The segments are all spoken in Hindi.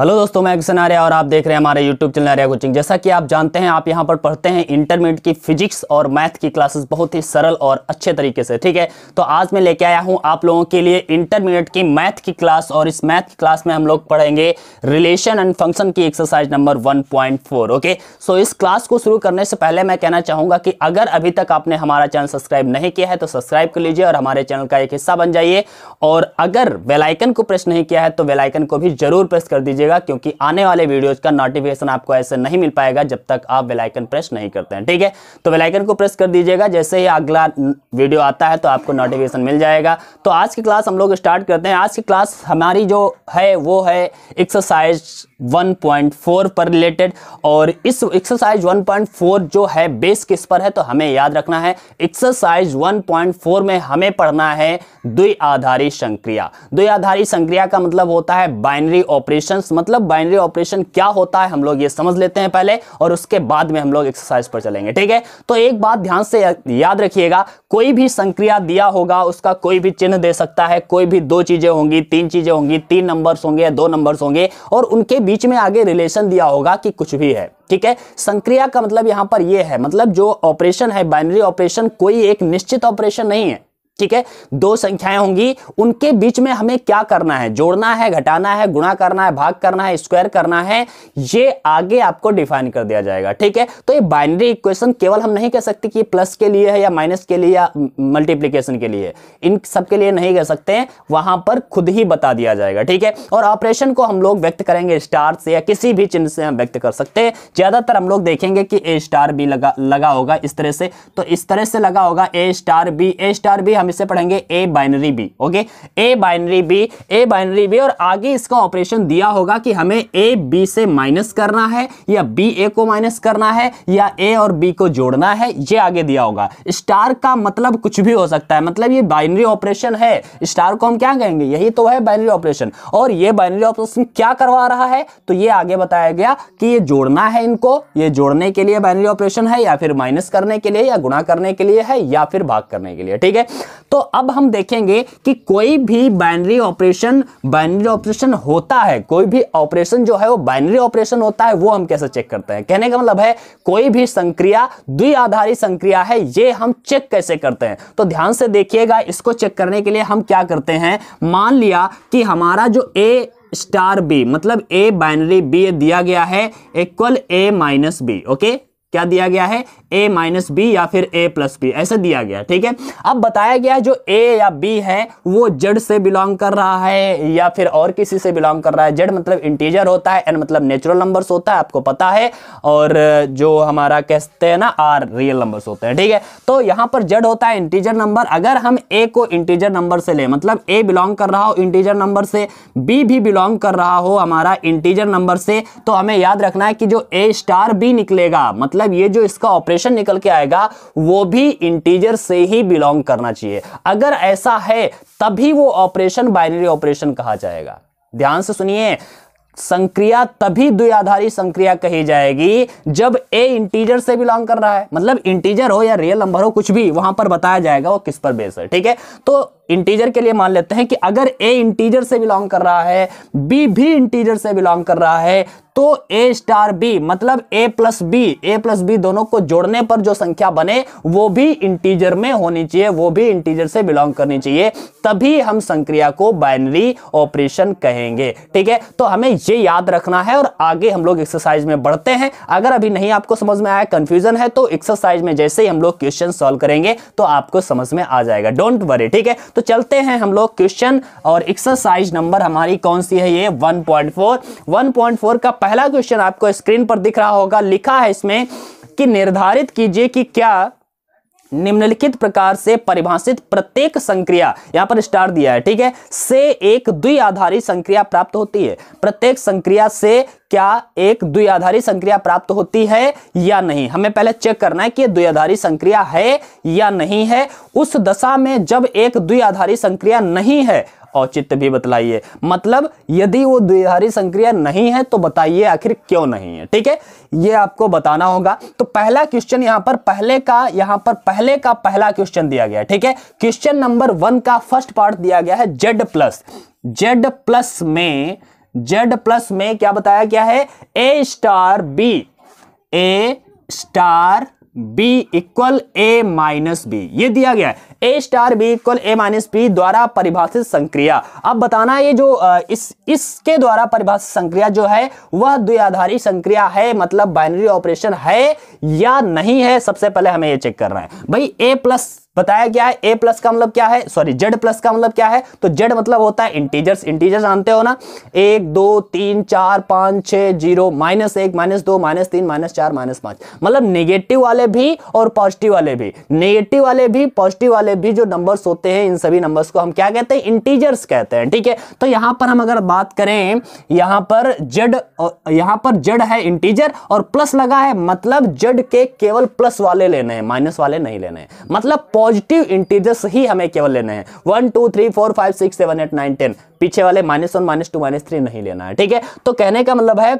हेलो दोस्तों मैं अक्सन आर्या और आप देख रहे हैं हमारे यूट्यूब चैनल आर्या कोचिंग जैसा कि आप जानते हैं आप यहां पर पढ़ते हैं इंटरमीडिएट की फिजिक्स और मैथ की क्लासेस बहुत ही सरल और अच्छे तरीके से ठीक है तो आज मैं लेके आया हूं आप लोगों के लिए इंटरमीडिएट की मैथ की क्लास और इस मैथ की क्लास में हम लोग पढ़ेंगे रिलेशन एंड फंक्शन की exercise number one okay so इस क्लास को शुरू करने से पहले मैं कहना चाहूँगा कि अगर अभी तक आपने हमारा चैनल सब्सक्राइब नहीं किया है तो सब्सक्राइब कर लीजिए और हमारे चैनल का एक हिस्सा बन जाइए और अगर वेलाइकन को प्रेस नहीं किया है तो वेलाइकन को भी जरूर प्रेस कर दीजिए दीजिएगा क्योंकि आने वाले वीडियोज का नोटिफिकेशन आपको ऐसे नहीं मिल पाएगा जब तक आप बेलाइकन प्रेस नहीं करते हैं ठीक है तो बेलाइकन को प्रेस कर दीजिएगा जैसे ही अगला वीडियो आता है तो आपको नोटिफिकेशन मिल जाएगा तो आज की क्लास हम लोग स्टार्ट करते हैं आज की क्लास हमारी जो है वो है एक्सरसाइज 1.4 पर रिलेटेड और इस एक्सरसाइज 1.4 जो है बेस किस पर है तो हमें याद रखना है एक्सरसाइज 1.4 में हमें पढ़ना है द्विआधारी संक्रिया द्विआधारी संक्रिया का मतलब होता है बाइनरी ऑपरेशंस मतलब बाइनरी ऑपरेशन क्या होता है हम लोग ये समझ लेते हैं पहले और उसके बाद में हम लोग एक्सरसाइज पर चलेंगे ठीक है तो एक बात ध्यान से याद रखिएगा कोई भी संक्रिया दिया होगा उसका कोई भी चिन्ह दे सकता है कोई भी दो चीजें होंगी तीन चीजें होंगी तीन नंबर्स होंगे या दो नंबर्स होंगे और उनके बीच में आगे रिलेशन दिया होगा कि कुछ भी है ठीक है संक्रिया का मतलब यहां पर यह है मतलब जो ऑपरेशन है बाइनरी ऑपरेशन कोई एक निश्चित ऑपरेशन नहीं है ठीक है दो संख्याएं होंगी उनके बीच में हमें क्या करना है जोड़ना है घटाना है गुणा करना है भाग करना है स्क्वायर करना है ये आगे आपको डिफाइन कर दिया जाएगा ठीक है तो ये बाइनरी इक्वेशन केवल हम नहीं कह सकते कि प्लस के लिए है या माइनस के लिए या मल्टीप्लीकेशन के लिए इन सब के लिए नहीं कह सकते हैं वहां पर खुद ही बता दिया जाएगा ठीक है और ऑपरेशन को हम लोग व्यक्त करेंगे स्टार से या किसी भी चिन्ह से हम व्यक्त कर सकते हैं ज्यादातर हम लोग देखेंगे कि ए स्टार बी लगा लगा होगा इस तरह से तो इस तरह से लगा होगा A star B A star B हम हम इसे पढ़ेंगे A binary B okay A binary B A binary B और आगे इसका ऑपरेशन दिया होगा कि हमें ए बी से माइनस करना है या बी ए को माइनस करना है या ए और बी को जोड़ना है ये आगे दिया होगा स्टार का मतलब कुछ भी हो सकता है मतलब ये बाइनरी ऑपरेशन है स्टार को हम क्या कहेंगे यही तो है बाइनरी ऑपरेशन और ये बाइनरी ऑपरेशन क्या करवा रहा है तो ये आगे बताया गया कि ये जोड़ना है इनको ये जोड़ने के लिए बाइनरी ऑपरेशन है या फिर माइनस करने के लिए या गुणा करने के लिए है या फिर भाग करने के लिए ठीक है तो अब हम देखेंगे कि कोई भी बाइनरी ऑपरेशन बाइनरी ऑपरेशन होता है कोई भी ऑपरेशन जो है वो बाइनरी ऑपरेशन होता है वो हम कैसे चेक करते हैं कहने का मतलब है कोई भी संक्रिया द्विआधारी संक्रिया है ये हम चेक कैसे करते हैं तो ध्यान से देखिएगा इसको चेक करने के लिए हम क्या करते हैं मान लिया कि हमारा जो ए स्टार बी मतलब ए बाइनरी बी दिया गया है equal A minus B okay क्या दिया गया है a माइनस बी या फिर a प्लस बी ऐसा दिया गया ठीक है अब बताया गया है जो a या b है वो जड़ से बिलोंग कर रहा है या फिर और किसी से बिलोंग कर रहा है जड़ मतलब इंटीजर होता है एंड मतलब नेचुरल नंबर्स होता है आपको पता है और जो हमारा कहते हैं ना आर रियल नंबर्स होते हैं ठीक है तो यहाँ पर जड़ होता है इंटीजर नंबर अगर हम ए को इंटीजर नंबर से ले मतलब ए बिलोंग कर रहा हो इंटीजर नंबर से बी भी बिलोंग कर रहा हो हमारा इंटीजर नंबर से तो हमें याद रखना है कि जो ए स्टार बी निकलेगा मतलब मतलब ये जो इसका ऑपरेशन निकल के आएगा वो भी इंटीजर से ही बिलोंग करना चाहिए अगर ऐसा है तभी वो ऑपरेशन बाइनरी ऑपरेशन कहा जाएगा ध्यान से सुनिए संक्रिया तभी द्विआधारी संक्रिया कही जाएगी जब ए इंटीजर से बिलोंग कर रहा है मतलब इंटीजर हो या रियल नंबर हो कुछ भी वहां पर बताया जाएगा वो किस पर बेस है ठीक है तो इंटीजर के लिए मान लेते हैं कि अगर ए इंटीजर से बिलोंग कर रहा है बी भी इंटीजर से बिलोंग कर रहा है तो ए स्टार बी मतलब A plus B A plus B दोनों को जोड़ने पर जो संख्या बने वो भी इंटीजर में होनी चाहिए वो भी इंटीजर से बिलोंग करनी चाहिए तभी हम संक्रिया को बाइनरी ऑपरेशन कहेंगे ठीक है तो हमें ये याद रखना है और आगे हम लोग एक्सरसाइज में बढ़ते हैं अगर अभी नहीं आपको समझ में आया कंफ्यूजन है तो एक्सरसाइज में जैसे ही हम लोग क्वेश्चन सोल्व करेंगे तो आपको समझ में आ जाएगा डोंट वरी ठीक है तो चलते हैं हम लोग क्वेश्चन और एक्सरसाइज नंबर हमारी कौन सी है ये 1.4 1.4 का पहला क्वेश्चन आपको स्क्रीन पर दिख रहा होगा लिखा है इसमें कि निर्धारित कीजिए कि क्या निम्नलिखित प्रकार से परिभाषित प्रत्येक संक्रिया यहां पर स्टार दिया है ठीक है से एक द्विआधारी संक्रिया प्राप्त होती है प्रत्येक संक्रिया से क्या एक द्विआधारी संक्रिया प्राप्त होती है या नहीं हमें पहले चेक करना है कि द्विआधारी संक्रिया है या नहीं है उस दशा में जब एक द्विआधारी संक्रिया नहीं है औचित्य भी बतलाइए मतलब यदि वो द्विधारी संक्रिया नहीं है तो बताइए आखिर क्यों नहीं है ठीक है ये आपको बताना होगा तो पहला क्वेश्चन यहां पर पहले का यहां पर पहले का पहला क्वेश्चन दिया गया ठीक है क्वेश्चन नंबर वन का फर्स्ट पार्ट दिया गया है जेड प्लस जेड प्लस में जेड प्लस में क्या बताया गया है A star B A star B equal A minus B ये दिया गया है A star B equal A minus B द्वारा परिभाषित संक्रिया अब बताना ये जो इस इसके द्वारा परिभाषित संक्रिया जो है वह द्विआधारी संक्रिया है मतलब बाइनरी ऑपरेशन है या नहीं है सबसे पहले हमें ये चेक करना है भाई ए प्लस बताया गया है ए प्लस का मतलब क्या है सॉरी जेड प्लस का मतलब क्या है तो जेड मतलब होता है इंटीजर्स इंटीजर्स जानते हो ना एक दो तीन चार पांच छह जीरो माइनस एक माइनस दो माइनस तीन माइनस चार माइनस पांच मतलब नेगेटिव वाले भी और पॉजिटिव वाले भी नेगेटिव वाले भी पॉजिटिव वाले भी जो नंबर्स होते हैं इन सभी नंबर्स को हम क्या कहते हैं इंटीजर्स कहते हैं ठीक है तो यहां पर हम अगर बात करें यहां पर जेड यहां पर जेड है इंटीजर और प्लस लगा है मतलब जेड के केवल प्लस वाले लेने हैं माइनस वाले नहीं लेने हैं मतलब पॉजिटिव इंटीजर्स ही हमें केवल लेने हैं one two three four five six seven eight nine ten पीछे वाले minus one minus two minus three नहीं लेना है ठीक है तो कहने का मतलब है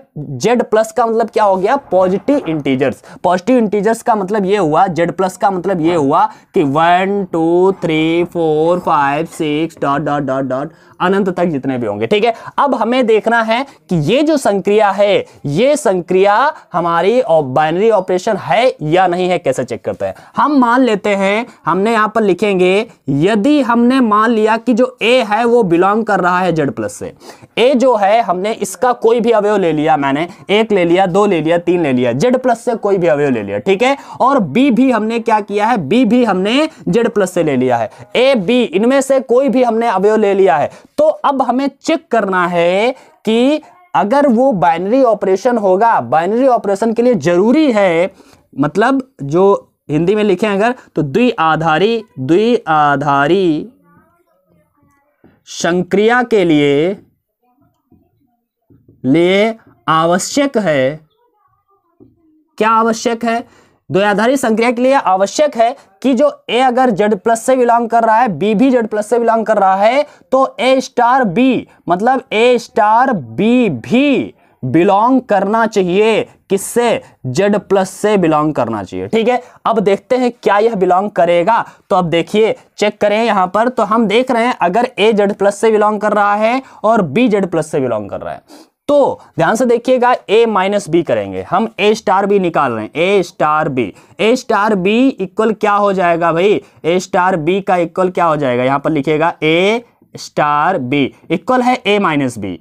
जेड प्लस का मतलब क्या हो गया पॉजिटिव इंटीजर्स पॉजिटिव इंटीजर्स का मतलब ये हुआ जेड प्लस का मतलब ये हुआ कि one two three four five six dot dot dot dot अनंत तक जितने भी होंगे ठीक है अब हमें देखना है कि ये जो संक्रिया है ये संक्रिया हमारी बाइनरी ऑपरेशन है या नहीं है कैसे चेक करते हैं हम मान लेते हैं हमने यहां पर लिखेंगे यदि हमने मान लिया कि जो ए है वो बिलोंग कर रहा रहा है जेड प्लस से ए जो है हमने इसका कोई भी अवयव ले लिया मैंने एक ले लिया दो ले लिया तीन ले लिया जेड प्लस से कोई भी अवयव ले लिया ठीक है और बी भी हमने क्या किया है बी भी हमने जेड प्लस से ले लिया है ए बी इनमें से कोई भी हमने अवयव ले लिया है तो अब हमें चेक करना है कि अगर वो बाइनरी ऑपरेशन होगा बाइनरी ऑपरेशन के लिए जरूरी है मतलब जो हिंदी में लिखे अगर तो द्विआधारी द्विआधारी संक्रिया के लिए लिए आवश्यक है क्या आवश्यक है द्वयाधारी संक्रिया के लिए आवश्यक है कि जो ए अगर जेड प्लस से बिलोंग कर रहा है बी भी जेड प्लस से बिलोंग कर रहा है तो ए स्टार बी मतलब ए स्टार बी भी बिलोंग करना चाहिए किससे जेड प्लस से बिलोंग करना चाहिए ठीक है अब देखते हैं क्या यह बिलोंग करेगा तो अब देखिए चेक करें यहाँ पर तो हम देख रहे हैं अगर ए जेड प्लस से बिलोंग कर रहा है और बी जेड प्लस से बिलोंग कर रहा है तो ध्यान से देखिएगा ए माइनस बी करेंगे हम ए स्टार बी निकाल रहे हैं A star B A star B equal क्या हो जाएगा भाई ए स्टार बी का इक्वल क्या हो जाएगा यहाँ पर लिखिएगा ए स्टार बी इक्वल है A minus B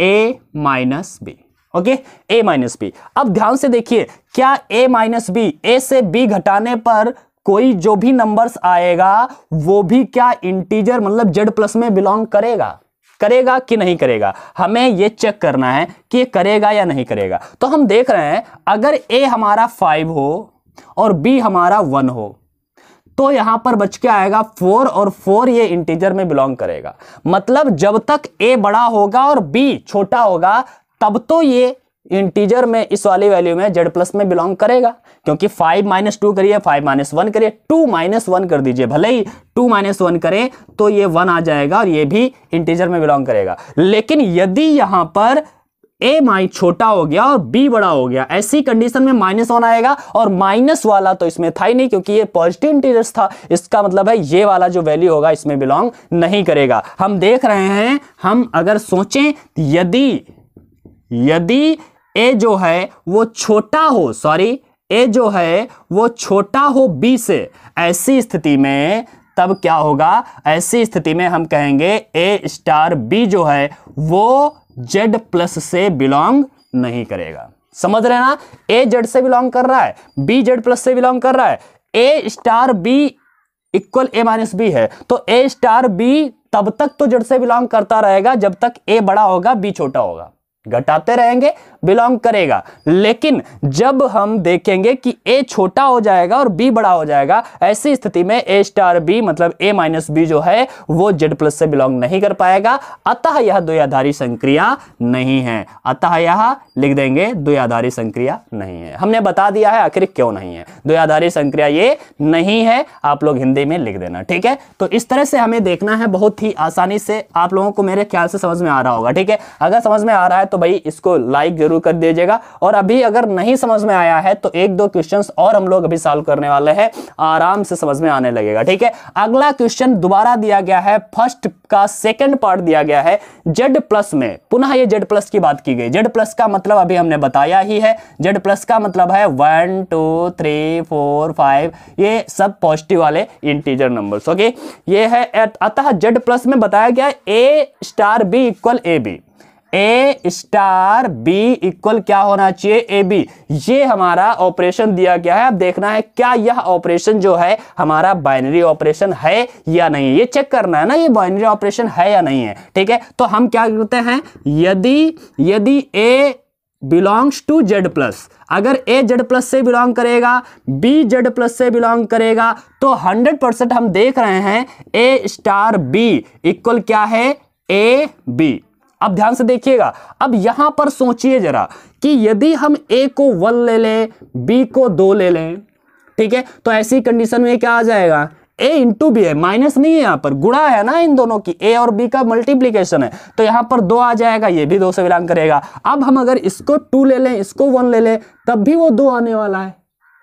A minus B okay A minus B अब ध्यान से देखिए क्या ए माइनस बी ए से बी घटाने पर कोई जो भी नंबर्स आएगा वो भी क्या इंटीजर मतलब जेड प्लस में बिलोंग करेगा करेगा कि नहीं करेगा हमें ये चेक करना है कि ये करेगा या नहीं करेगा तो हम देख रहे हैं अगर ए हमारा फाइव हो और बी हमारा वन हो तो यहां पर बच के आएगा फोर और फोर ये इंटीजर में बिलोंग करेगा मतलब जब तक ए बड़ा होगा और बी छोटा होगा तब तो ये इंटीजर में इस वाली वैल्यू में जेड प्लस में बिलोंग करेगा क्योंकि फाइव माइनस टू करिए फाइव माइनस वन करिए टू माइनस वन कर दीजिए भले ही टू माइनस वन करें तो ये वन आ जाएगा और ये भी इंटीजर में बिलोंग करेगा लेकिन यदि यहाँ पर ए माई छोटा हो गया और बी बड़ा हो गया ऐसी कंडीशन में माइनस वन आएगा और माइनस वाला तो इसमें था ही नहीं क्योंकि ये पॉजिटिव इंटीजर्स था इसका मतलब है ये वाला जो वैल्यू होगा इसमें बिलोंग नहीं करेगा हम देख रहे हैं हम अगर सोचें यदि यदि ए जो है वो छोटा हो सॉरी ए जो है वो छोटा हो बी से ऐसी स्थिति में तब क्या होगा ऐसी स्थिति में हम कहेंगे ए स्टार बी जो है वो जेड प्लस से बिलोंग नहीं करेगा समझ रहे ना ए जेड से बिलोंग कर रहा है बी जेड प्लस से बिलोंग कर रहा है A star B equal A minus B है तो ए स्टार बी तब तक तो जेड से बिलोंग करता रहेगा जब तक ए बड़ा होगा बी छोटा होगा घटाते रहेंगे बिलोंग करेगा लेकिन जब हम देखेंगे कि ए छोटा हो जाएगा और बी बड़ा हो जाएगा ऐसी स्थिति में ए स्टार बी मतलब ए माइनस बी जो है वो जेड प्लस से बिलोंग नहीं कर पाएगा अतः यह द्विआधारी संक्रिया नहीं है अतः यह लिख देंगे द्विआधारी संक्रिया नहीं है हमने बता दिया है आखिर क्यों नहीं है द्विआधारी संक्रिया ये नहीं है आप लोग हिंदी में लिख देना ठीक है तो इस तरह से हमें देखना है बहुत ही आसानी से आप लोगों को मेरे ख्याल से समझ में आ रहा होगा ठीक है अगर समझ में आ रहा है तो भाई इसको लाइक जरूर कर दीजिएगा और अभी अगर नहीं समझ में आया है तो एक दो क्वेश्चन और हम लोग अभी सॉल्व करने वाले हैं आराम से समझ में आने लगेगा ठीक है अगला क्वेश्चन दोबारा दिया गया है फर्स्ट का सेकेंड पार्ट दिया गया है जेड प्लस में पुनः ये जेड प्लस की बात की गई जेड प्लस का मतलब अभी हमने बताया ही है जेड प्लस का मतलब है one two three four five ये सब पॉजिटिव वाले इंटीजर नंबर्स ओके ये है अतः जेड प्लस में बताया गया A star B equal A B A star B equal क्या होना चाहिए ए बी ये हमारा ऑपरेशन दिया गया है अब देखना है क्या यह ऑपरेशन जो है हमारा बाइनरी ऑपरेशन है या नहीं ये चेक करना है ना ये बाइनरी ऑपरेशन है या नहीं है ठीक है तो हम क्या करते हैं यदि यदि A belongs to Z plus अगर ए जेड प्लस से बिलोंग करेगा बी जेड प्लस से बिलोंग करेगा तो हंड्रेड परसेंट हम देख रहे हैं ए स्टार बी इक्वल क्या है ए बी अब ध्यान से देखिएगा अब यहां पर सोचिए जरा कि यदि हम ए को वन ले लें बी को दो ले लें ठीक है तो ऐसी कंडीशन में क्या आ जाएगा ए इंटू बी है माइनस नहीं है यहाँ पर गुणा है ना इन दोनों की ए और बी का मल्टीप्लीकेशन है तो यहां पर दो आ जाएगा ये भी दो से बिलोंग करेगा अब हम अगर इसको टू ले लें इसको वन ले लें तब भी वो दो आने वाला है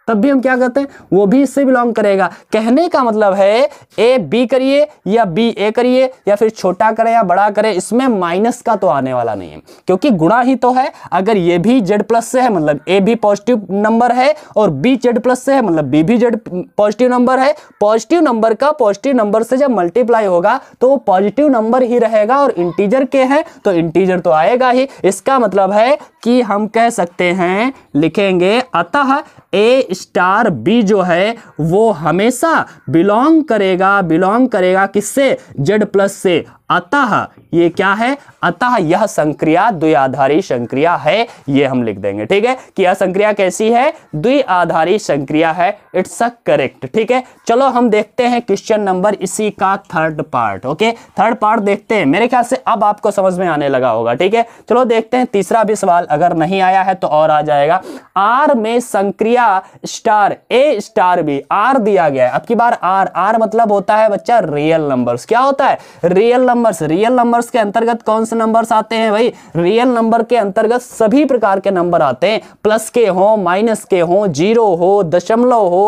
तब भी हम क्या करते हैं वो भी इससे बिलोंग करेगा कहने का मतलब है ए बी करिए या बी ए करिए या फिर छोटा करें या बड़ा करें इसमें माइनस का तो आने वाला नहीं है क्योंकि गुणा ही तो है अगर ये भी जेड प्लस से है मतलब ए भी पॉजिटिव नंबर है और बी जेड प्लस से है मतलब बी भी जेड पॉजिटिव नंबर है पॉजिटिव नंबर का पॉजिटिव नंबर से जब मल्टीप्लाई होगा तो वो पॉजिटिव नंबर ही रहेगा और इंटीजर के हैं तो इंटीजर तो आएगा ही इसका मतलब है कि हम कह सकते हैं लिखेंगे अतः ए स्टार बी जो है वो हमेशा बिलोंग करेगा बिलोंग करेगा किससे जेड प्लस से अतः ये क्या है अतः यह संक्रिया द्विआधारी संक्रिया है ये हम लिख देंगे ठीक है कि यह संक्रिया कैसी है द्विआधारी संक्रिया है इट्स अ करेक्ट ठीक है चलो हम देखते हैं क्वेश्चन नंबर इसी का third part okay third part देखते हैं मेरे ख्याल से अब आपको समझ में आने लगा होगा ठीक है चलो देखते हैं तीसरा भी सवाल अगर नहीं आया है तो और आ जाएगा आर में संक्रिया star A star B R दिया गया है अब की बार आर आर मतलब होता है बच्चा रियल नंबर क्या होता है real number numbers real numbers के अंतर्गत कौन से नंबर्स आते हैं भाई रियल नंबर के अंतर्गत सभी प्रकार के नंबर आते हैं प्लस के हो माइनस के हो जीरो हो दशमलव हो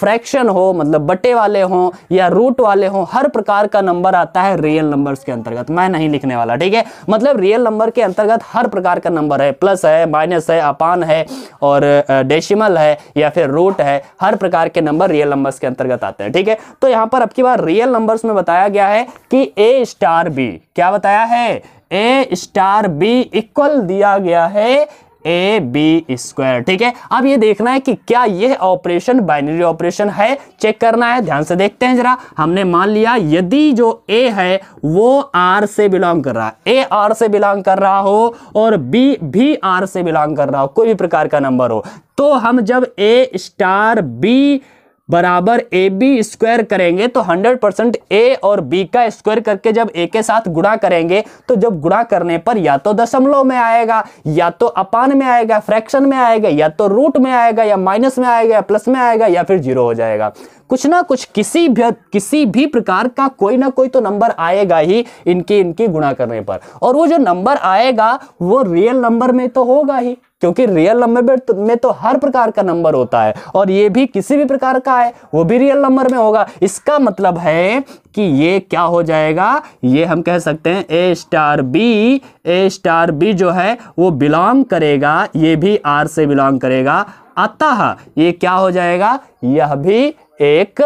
फ्रैक्शन हो मतलब बटे वाले हो या रूट वाले हो हर प्रकार का नंबर आता है रियल नंबर्स के अंतर्गत मैं नहीं लिखने वाला ठीक है मतलब रियल नंबर के अंतर्गत हर प्रकार का नंबर है प्लस है माइनस है अपान है और डेसिमल है या फिर रूट है हर प्रकार के नंबर रियल नंबर्स के अंतर्गत आते हैं ठीक है तो यहां पर अब की बार रियल नंबर्स में बताया गया है कि ए स्टार स्टार बी क्या बताया है ए स्टार बी इक्वल दिया गया है ए बी स्क्वायर ठीक है अब ये देखना है कि क्या यह ऑपरेशन बाइनरी ऑपरेशन है चेक करना है ध्यान से देखते हैं जरा हमने मान लिया यदि जो ए है वो आर से बिलोंग कर रहा है ए आर से बिलोंग कर रहा हो और बी भी आर से बिलोंग कर रहा हो कोई भी प्रकार का नंबर हो तो हम जब ए स्टार बी बराबर ए बी स्क्वायर करेंगे तो 100 परसेंट ए और बी का स्क्वायर करके जब ए के साथ गुणा करेंगे तो जब गुणा करने पर या तो दशमलव में आएगा या तो अपान में आएगा फ्रैक्शन में आएगा या तो रूट में आएगा या माइनस में आएगा या प्लस में आएगा या फिर जीरो हो जाएगा कुछ ना कुछ किसी भी किसी भी प्रकार का कोई ना कोई तो नंबर आएगा ही इनकी इनकी गुणा करने पर और वो जो नंबर आएगा वो रियल नंबर में तो होगा ही क्योंकि रियल नंबर तो, में तो हर प्रकार का नंबर होता है और ये भी किसी भी प्रकार का है वो भी रियल नंबर में होगा इसका मतलब है कि ये क्या हो जाएगा ये हम कह सकते हैं A star B A star B जो है वो बिलोंग करेगा ये भी आर से बिलोंग करेगा अतः ये क्या हो जाएगा यह भी एक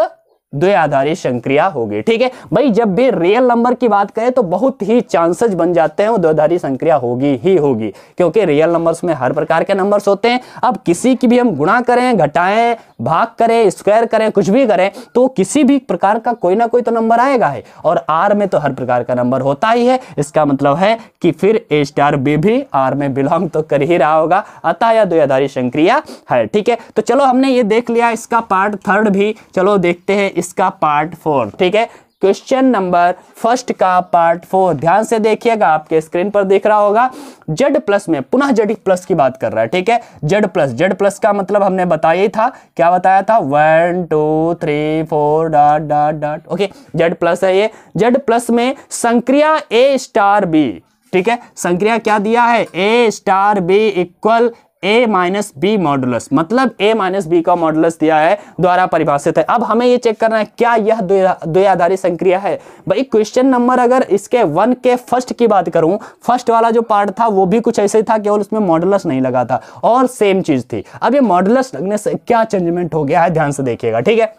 द्वि आधारित संक्रिया होगी ठीक है भाई जब भी रियल नंबर की बात करें तो बहुत ही चांसेस बन जाते हैं द्विआधारी संक्रिया होगी ही होगी क्योंकि रियल नंबर्स में हर प्रकार के नंबर्स होते हैं अब किसी की भी हम गुणा करें घटाएं भाग करें स्क्वायर करें कुछ भी करें तो किसी भी प्रकार का कोई ना कोई तो नंबर आएगा है और आर में तो हर प्रकार का नंबर होता ही है इसका मतलब है कि फिर ए स्टार बी भी आर में बिलोंग तो कर ही रहा होगा अतः यह द्विआधारी संक्रिया है ठीक है तो चलो हमने ये देख लिया इसका पार्ट थर्ड भी चलो देखते हैं इसका पार्ट फोर ठीक है क्वेश्चन नंबर फर्स्ट का पार्ट फोर ध्यान से देखिएगा आपके स्क्रीन पर देख रहा होगा जेड प्लस में पुनः जेड प्लस की बात कर रहा है ठीक है जेड प्लस जेड प्लस का मतलब हमने बताया ही था क्या बताया था one two three four dot dot dot okay Z plus है ये जेड प्लस में संक्रिया ए स्टार बी ठीक है संक्रिया क्या दिया है A star B equal A minus B modulus मतलब ए माइनस बी का मॉडुलस दिया है द्वारा परिभाषित है अब हमें ये चेक करना है क्या यह द्विआधारी संक्रिया है भाई क्वेश्चन नंबर अगर इसके वन के फर्स्ट की बात करूं फर्स्ट वाला जो पार्ट था वो भी कुछ ऐसे ही था केवल उसमें मॉडुलस नहीं लगा था और सेम चीज थी अब ये मॉडुलस लगने से क्या चेंजमेंट हो गया है ध्यान से देखिएगा ठीक है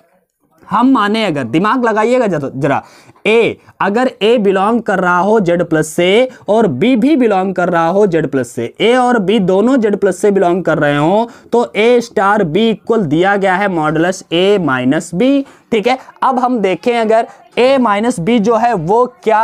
हम माने अगर दिमाग लगाइएगा जरा ए अगर ए बिलोंग कर रहा हो जेड प्लस से और बी भी बिलोंग कर रहा हो जेड प्लस से ए और बी दोनों जेड प्लस से बिलोंग कर रहे हो तो ए स्टार बी इक्वल दिया गया है मॉडलस ए माइनस बी ठीक है अब हम देखें अगर ए माइनस बी जो है वो क्या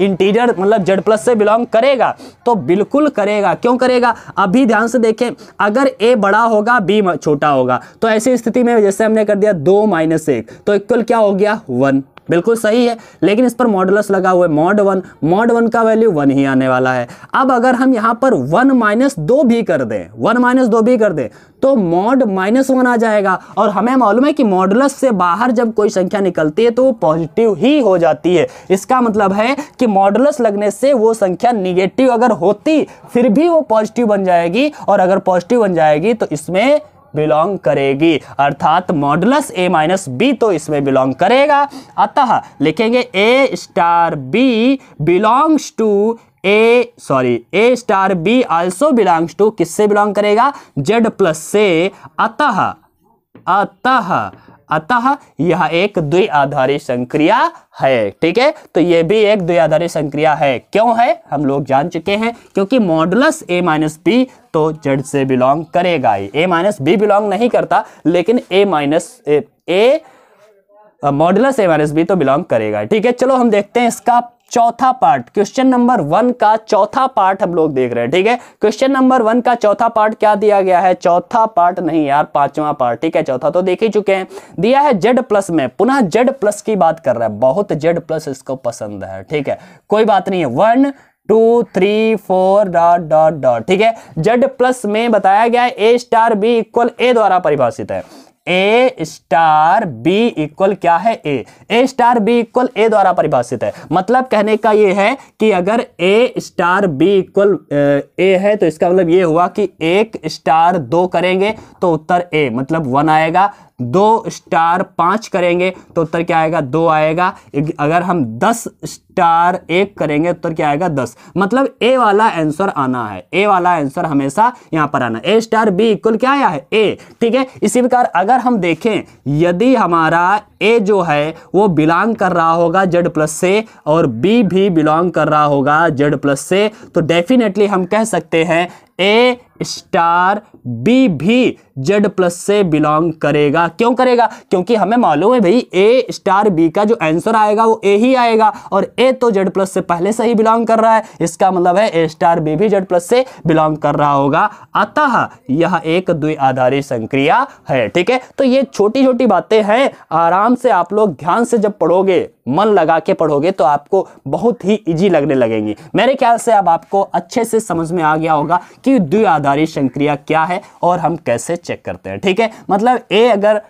इंटीरियर मतलब जेड प्लस से बिलोंग करेगा तो बिल्कुल करेगा क्यों करेगा अभी ध्यान से देखें अगर ए बड़ा होगा बी छोटा होगा तो ऐसी स्थिति में जैसे हमने कर दिया दो माइनस एक तो इक्वल क्या हो गया वन बिल्कुल सही है लेकिन इस पर मॉडलस लगा हुआ है मॉड वन मॉड वन का वैल्यू वन ही आने वाला है अब अगर हम यहाँ पर वन माइनस दो भी कर दें वन माइनस दो भी कर दें तो मॉड माइनस वन आ जाएगा और हमें मालूम है कि मॉडलस से बाहर जब कोई संख्या निकलती है तो वो पॉजिटिव ही हो जाती है इसका मतलब है कि मॉडलस लगने से वो संख्या निगेटिव अगर होती फिर भी वो पॉजिटिव बन जाएगी और अगर पॉजिटिव बन जाएगी तो इसमें बिलोंग करेगी अर्थात मॉडुलस ए माइनस बी तो इसमें बिलोंग करेगा अतः लिखेंगे A star B belongs to A sorry A star B also belongs to किससे बिलोंग करेगा जेड प्लस से अतः अतः अतः यह एक द्विआधारी संक्रिया है ठीक है तो यह भी एक द्विआधारी संक्रिया है क्यों है हम लोग जान चुके हैं क्योंकि मॉडुलस ए माइनस बी तो जड़ से बिलोंग करेगा ही ए माइनस बी बिलोंग नहीं करता लेकिन A minus A modulus A minus B तो बिलोंग करेगा ठीक है चलो हम देखते हैं इसका चौथा पार्ट क्वेश्चन नंबर वन का चौथा पार्ट हम लोग देख रहे हैं ठीक है क्वेश्चन नंबर वन का चौथा पार्ट क्या दिया गया है चौथा पार्ट नहीं यार पांचवा पार्ट ठीक है चौथा तो देख ही चुके हैं दिया है जेड प्लस में पुनः जेड प्लस की बात कर रहा है बहुत जेड प्लस इसको पसंद है ठीक है कोई बात नहीं है one two three four dot dot dot ठीक है जेड प्लस में बताया गया है A star B equal A द्वारा परिभाषित है ए स्टार बी इक्वल क्या है A A star B equal A द्वारा परिभाषित है मतलब कहने का ये है कि अगर A star B equal A है तो इसका मतलब ये हुआ कि एक स्टार दो करेंगे तो उत्तर ए मतलब वन आएगा दो स्टार पाँच करेंगे तो उत्तर क्या आएगा दो आएगा अगर हम दस स्टार एक करेंगे तो उत्तर क्या आएगा दस मतलब ए वाला आंसर आना है ए वाला आंसर हमेशा यहाँ पर आना ए स्टार बी इक्वल क्या आया है ए ठीक है इसी प्रकार अगर हम देखें यदि हमारा ए जो है वो बिलोंग कर रहा होगा जेड प्लस से और बी भी बिलोंग कर रहा होगा जेड प्लस से तो डेफिनेटली हम कह सकते हैं ए स्टार बी भी जेड प्लस से बिलोंग करेगा क्यों करेगा क्योंकि हमें मालूम है भाई ए स्टार बी का जो आंसर आएगा वो ए ही आएगा और ए तो जेड प्लस से पहले से ही बिलोंग कर रहा है इसका मतलब है ए स्टार बी भी जेड प्लस से बिलोंग कर रहा होगा अतः यह एक द्विआधारी संक्रिया है ठीक है तो ये छोटी छोटी बातें हैं आराम आराम से आप लोग ध्यान से जब पढ़ोगे मन लगा के पढ़ोगे तो आपको बहुत ही इजी लगने लगेंगी मेरे ख्याल से अब आपको अच्छे से समझ में आ गया होगा कि द्विआधारी संक्रिया क्या है और हम कैसे चेक करते हैं ठीक है मतलब ए अगर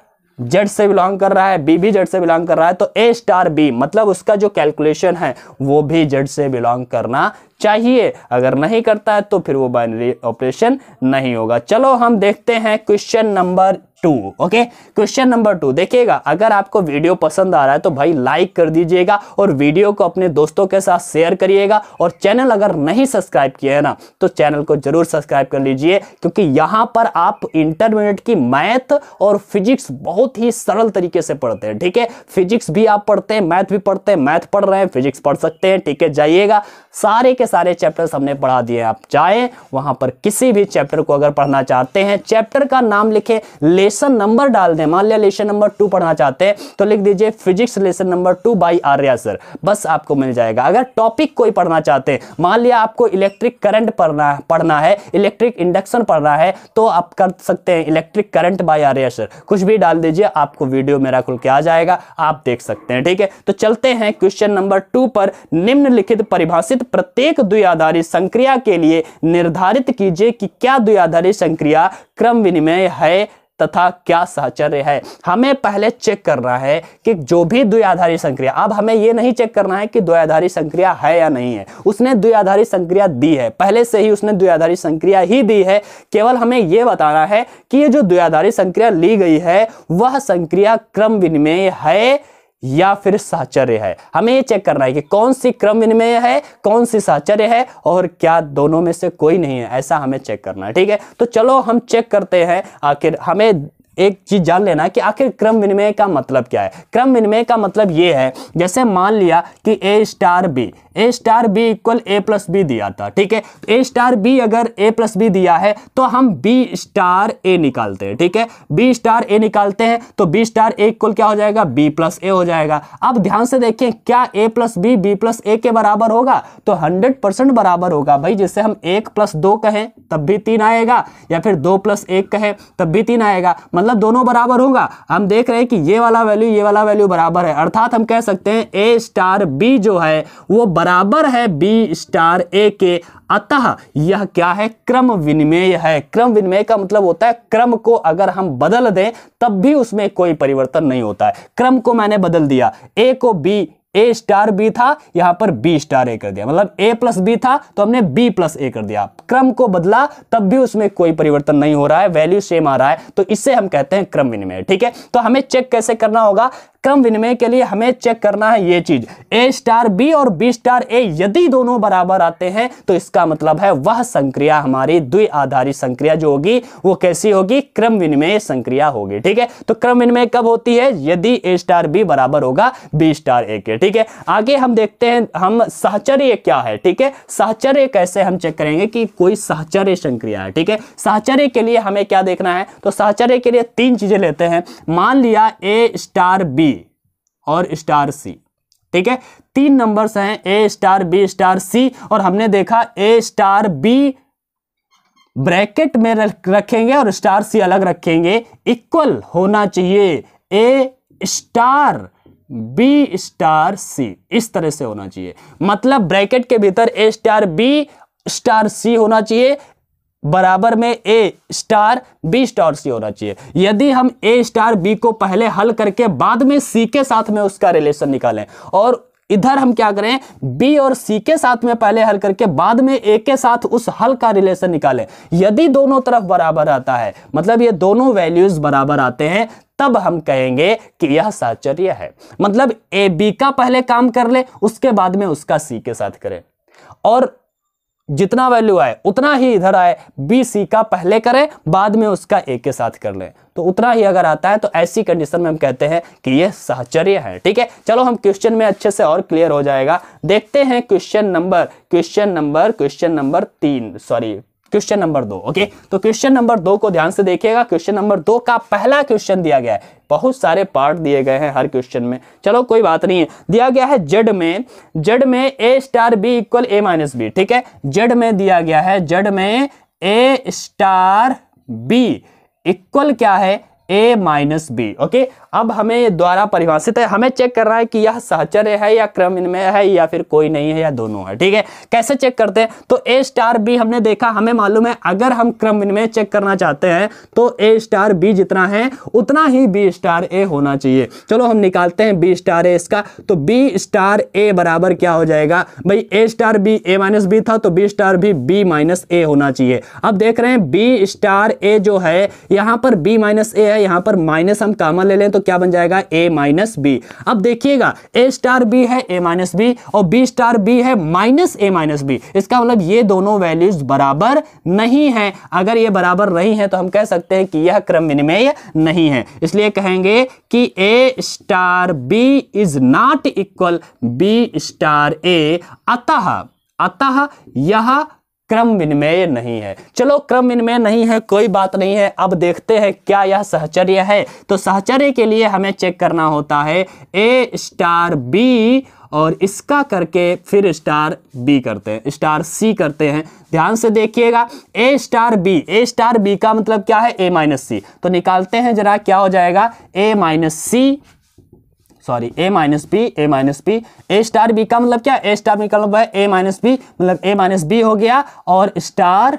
जेड से बिलोंग कर रहा है बी भी जेड से बिलोंग कर रहा है तो ए स्टार बी मतलब उसका जो कैलकुलेशन है वो भी जेड से बिलोंग करना चाहिए अगर नहीं करता है तो फिर वो बाइनरी ऑपरेशन नहीं होगा चलो हम देखते हैं question number two okay question number two देखिएगा अगर आपको वीडियो पसंद आ रहा है तो भाई लाइक कर दीजिएगा और वीडियो को अपने दोस्तों के साथ शेयर करिएगा और चैनल अगर नहीं सब्सक्राइब किया है ना तो चैनल को जरूर सब्सक्राइब कर लीजिए क्योंकि यहाँ पर आप इंटरमीडिएट की मैथ और फिजिक्स बहुत ही सरल तरीके से पढ़ते हैं ठीक है फिजिक्स भी आप पढ़ते हैं मैथ भी पढ़ते हैं मैथ पढ़ रहे हैं फिजिक्स पढ़ सकते हैं ठीक है जाइएगा सारे के सारे चैप्टर्स हमने पढ़ा दिए आप चाहे वहां पर किसी भी चैप्टर को अगर पढ़ना चाहते हैं चैप्टर का नाम लिखे ले लेसन नंबर डाल दें मान लिया लेसन नंबर टू पढ़ना चाहते हैं तो लिख दीजिए physics lesson number two by Arya sir बस आपको मिल जाएगा अगर टॉपिक कोई पढ़ना चाहते हैं मान लिया आपको इलेक्ट्रिक करंट पढ़ना पढ़ना है इलेक्ट्रिक इंडक्शन पढ़ना है तो आप कर सकते हैं electric current by Arya sir कुछ भी डाल दीजिए आपको वीडियो मेरा खुल के आ जाएगा आप देख सकते हैं ठीक है तो चलते हैं क्वेश्चन नंबर टू पर निम्नलिखित परिभाषित प्रत्येक द्विआधारी संक्रिया के लिए निर्धारित कीजिए कि क्या द्विआधारी संक्रिया क्रम विनिमय है तथा क्या सहचर्य है हमें पहले चेक करना है कि जो भी द्विआधारी संक्रिया अब हमें यह नहीं चेक करना है कि द्विआधारी संक्रिया है या नहीं है उसने द्विआधारी संक्रिया दी है पहले से ही उसने द्विआधारी संक्रिया ही दी है केवल हमें यह बताना है कि ये जो द्विआधारी संक्रिया ली गई है वह संक्रिया क्रम विनिमय है या फिर साचर्य है हमें ये चेक करना है कि कौन सी क्रम विनिमय है कौन सी साचर्य है और क्या दोनों में से कोई नहीं है ऐसा हमें चेक करना है ठीक है तो चलो हम चेक करते हैं आखिर हमें एक चीज जान लेना कि आखिर क्रम विनिमय का मतलब क्या है क्रम विनिमय का मतलब यह है जैसे मान लिया कि A star B A star B equal A plus B दिया था ठीक है ए स्टार बी अगर ए प्लस बी दिया है तो हम बी स्टार ए निकालते हैं ठीक है बी स्टार ए निकालते हैं तो बी स्टार ए इक्वल क्या हो जाएगा बी प्लस ए हो जाएगा अब ध्यान से देखें क्या A plus B B plus A के बराबर होगा तो हंड्रेड परसेंट बराबर होगा भाई जिससे हम एक प्लस दो कहें तब भी तीन आएगा या फिर दो प्लस एक कहें तब भी तीन आएगा मतलब मतलब दोनों बराबर होगा हम देख रहे हैं कि ये वाला वैल्यू ये वाला वैल्यू बराबर है अर्थात हम कह सकते हैं ए स्टार बी जो है वो बराबर है बी स्टार ए के अतः यह क्या है क्रम विनिमय है क्रम विनिमय का मतलब होता है क्रम को अगर हम बदल दें तब भी उसमें कोई परिवर्तन नहीं होता है क्रम को मैंने बदल दिया ए को बी ए स्टार बी था यहां पर बी स्टार ए कर दिया मतलब ए प्लस बी था तो हमने बी प्लस ए कर दिया क्रम को बदला तब भी उसमें कोई परिवर्तन नहीं हो रहा है वैल्यू सेम आ रहा है तो इससे हम कहते हैं क्रम विनिमय ठीक है तो हमें चेक कैसे करना होगा क्रम विनिमय के लिए हमें चेक करना है ये चीज ए स्टार बी और बी स्टार ए यदि दोनों बराबर आते हैं तो इसका मतलब है वह संक्रिया हमारी द्वि आधारित संक्रिया जो होगी वो कैसी होगी क्रम विनिमय संक्रिया होगी ठीक है तो क्रम विनिमय कब होती है यदि ए स्टार बी बराबर होगा बी स्टार ए के ठीक है आगे हम देखते हैं हम सहचर्य क्या है ठीक है सहचर्य कैसे हम चेक करेंगे कि कोई सहचर्य संक्रिया है ठीक है सहचर्य के लिए हमें क्या देखना है तो सहचर्य के लिए तीन चीजें लेते हैं मान लिया ए स्टार बी और स्टार सी ठीक है तीन नंबर्स हैं A star B star C और हमने देखा ए स्टार बी ब्रैकेट में रखेंगे और स्टार सी अलग रखेंगे इक्वल होना चाहिए A star B star C इस तरह से होना चाहिए मतलब ब्रैकेट के भीतर A star B star C होना चाहिए बराबर में A star B star C होना चाहिए यदि हम ए स्टार बी को पहले हल करके बाद में सी के साथ में उसका रिलेशन निकालें और इधर हम क्या करें बी और सी के साथ में पहले हल करके बाद में ए के साथ उस हल का रिलेशन निकालें यदि दोनों तरफ बराबर आता है मतलब ये दोनों वैल्यूज बराबर आते हैं तब हम कहेंगे कि यह साचर्य है मतलब ए बी का पहले काम कर ले उसके बाद में उसका सी के साथ करें और जितना वैल्यू आए उतना ही इधर आए बी सी का पहले करें बाद में उसका ए के साथ कर लें तो उतना ही अगर आता है तो ऐसी कंडीशन में हम कहते हैं कि यह सहचर्य है ठीक है चलो हम क्वेश्चन में अच्छे से और क्लियर हो जाएगा देखते हैं question number question number question number तीन सॉरी क्वेश्चन नंबर दो ओके तो क्वेश्चन नंबर दो को ध्यान से देखिएगा क्वेश्चन नंबर दो का पहला क्वेश्चन दिया गया है बहुत सारे पार्ट दिए गए हैं हर क्वेश्चन में चलो कोई बात नहीं है दिया गया है जड में जड में A star B equal A minus B ठीक है जड में दिया गया है जड में ए स्टार बी इक्वल क्या है ए माइनस बी ओके अब हमें द्वारा परिभाषित है हमें चेक कर रहा है कि यह सहचर्य है या क्रम इनमें है या फिर कोई नहीं है या दोनों है ठीक है कैसे चेक करते हैं तो ए स्टार बी हमने देखा हमें मालूम है अगर हम क्रम इनमें चेक करना चाहते हैं तो ए स्टार बी जितना है उतना ही बी स्टार ए होना चाहिए चलो हम निकालते हैं बी स्टार ए इसका तो बी स्टार ए बराबर क्या हो जाएगा भाई A star B A minus B था तो बी स्टार भी बी माइनस ए होना चाहिए अब देख रहे हैं बी स्टार ए जो है यहां पर बी माइनस ए है है यहाँ पर माइनस हम कामन ले लें तो क्या बन जाएगा ए माइनस बी अब देखिएगा ए स्टार बी है ए माइनस बी और बी स्टार बी है माइनस ए माइनस बी इसका मतलब ये दोनों वैल्यूज बराबर नहीं है अगर ये बराबर नहीं है तो हम कह सकते हैं कि यह क्रम विनिमय नहीं है इसलिए कहेंगे कि A star B is not equal B star A अतः अतः यह क्रम विनिमय नहीं है चलो क्रम विनिमय नहीं है कोई बात नहीं है अब देखते हैं क्या यह सहचर्य है तो सहचर्य के लिए हमें चेक करना होता है ए स्टार बी और इसका करके फिर स्टार बी करते हैं स्टार सी करते हैं ध्यान से देखिएगा A star B A star B का मतलब क्या है ए माइनस सी तो निकालते हैं जरा क्या हो जाएगा A minus C sorry A minus B A minus B A star B का मतलब क्या ए स्टार बी का मतलब ए माइनस बी मतलब ए माइनस बी हो गया और स्टार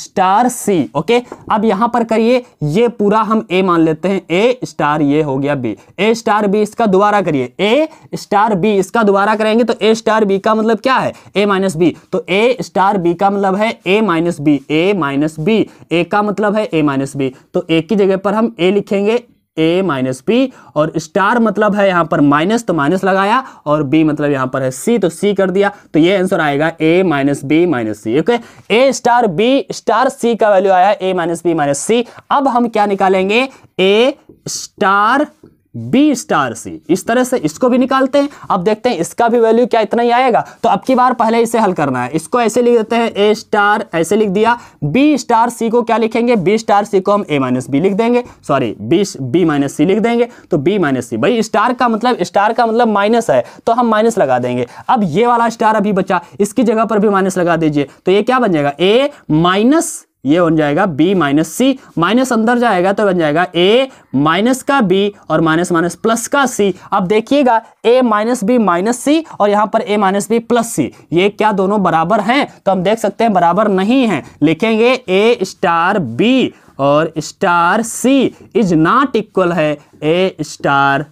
स्टार सी ओके अब यहां पर करिए ये पूरा हम ए मान लेते हैं ए स्टार ये हो गया बी ए स्टार बी इसका दोबारा करिए ए स्टार बी इसका दोबारा करेंगे तो ए स्टार बी का मतलब क्या है ए माइनस बी तो ए स्टार बी का मतलब है A minus B A minus B A का मतलब है ए माइनस बी तो ए की जगह पर हम ए लिखेंगे ए माइनस बी और स्टार मतलब है यहां पर माइनस तो माइनस लगाया और बी मतलब यहां पर है सी तो सी कर दिया तो ये आंसर आएगा A minus B minus C okay A star B star C का वैल्यू आया A minus B minus C अब हम क्या निकालेंगे A star B star C इस तरह से इसको भी निकालते हैं अब देखते हैं इसका भी वैल्यू क्या इतना ही आएगा तो अब की बार पहले इसे हल करना है इसको ऐसे लिख देते हैं ए स्टार ऐसे लिख दिया बी स्टार सी को क्या लिखेंगे बी स्टार सी को हम ए माइनस बी लिख देंगे sorry B B minus C लिख देंगे तो बी माइनस सी भाई स्टार का मतलब स्टार का मतलब माइनस है तो हम माइनस लगा देंगे अब ये वाला स्टार अभी बचा इसकी जगह पर भी माइनस लगा दीजिए तो ये क्या बन जाएगा ए माइनस ये बन जाएगा b माइनस सी माइनस अंदर जाएगा तो बन जाएगा a माइनस का b और माइनस माइनस प्लस का c अब देखिएगा a minus B minus C और यहां पर a minus B plus C ये क्या दोनों बराबर हैं तो हम देख सकते हैं बराबर नहीं है लिखेंगे a स्टार b और star c is not equal है a star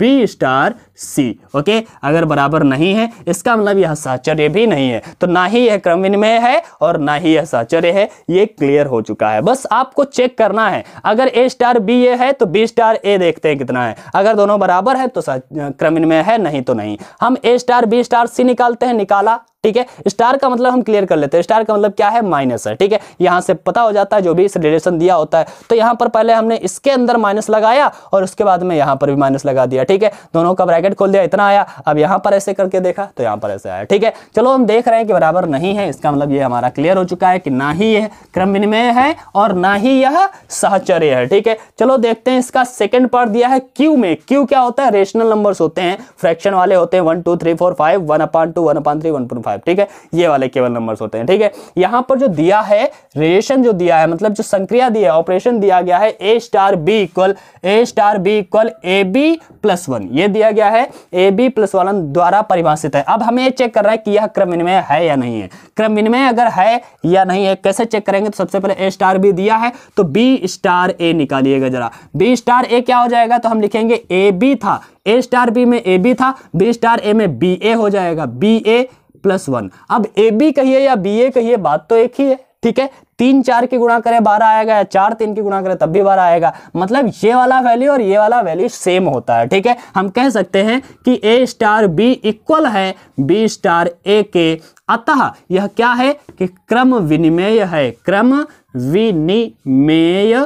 B star C okay अगर बराबर नहीं है इसका मतलब यह साचर्य भी नहीं है तो ना ही यह क्रम विनिमय है और ना ही यह साचर्य है ये क्लियर हो चुका है बस आपको चेक करना है अगर ए स्टार बी ए है तो बी स्टार ए देखते हैं कितना है अगर दोनों बराबर है तो क्रम विनिमय है नहीं तो नहीं हम A star B star C निकालते हैं निकाला ठीक है स्टार का मतलब हम क्लियर कर लेते हैं स्टार का मतलब क्या है माइनस है ठीक है यहाँ से पता हो जाता है जो भी इस रिलेशन दिया होता है तो यहाँ पर पहले हमने इसके अंदर माइनस लगाया और उसके बाद में यहां पर भी माइनस लगा दिया ठीक ठीक है दोनों का ब्रैकेट खोल दिया इतना आया अब यहां पर ऐसे करके देखा तो यहां पर ऐसे आया ठीक है चलो हम देख रहे हैं कि बराबर नहीं है इसका मतलब ये हमारा क्लियर हो चुका है कि ना ही यह क्रम विनिमय है और ना ही यह सहचर्य है ठीक है चलो देखते हैं इसका सेकेंड पार्ट दिया है क्यू में क्यू क्या होता है रेशनल नंबर होते हैं फ्रैक्शन वाले होते हैं one two three four five one upon two one upon three one point five ठीक है ये वाले केवल नंबर होते हैं ठीक है यहां पर जो दिया है रिलेशन जो दिया है मतलब जो संक्रिया दिया है ऑपरेशन दिया गया है A star B equal A star B equal A B plus plus one ये दिया गया है ए बी प्लस वन द्वारा परिभाषित है अब हमें चेक कर रहा है कि यह क्रम विनिमय है या नहीं है क्रम विनिमय अगर है या नहीं है कैसे चेक करेंगे तो सबसे पहले ए स्टार बी दिया है तो बी स्टार ए निकालिएगा जरा बी स्टार ए क्या हो जाएगा तो हम लिखेंगे ए बी था ए स्टार बी में ए बी था बी स्टार ए में बी ए हो जाएगा बी ए प्लस वन अब ए बी कहिए या बी ए कहिए बात तो एक ही है ठीक है तीन चार की गुणा करें बारह आएगा या चार तीन की गुणा करें तब भी बारह आएगा मतलब ये वाला वैल्यू और ये वाला वैल्यू सेम होता है ठीक है हम कह सकते हैं कि ए स्टार बी इक्वल है बी स्टार ए के अतः यह क्या है कि क्रम विनिमेय है क्रम विनिमेय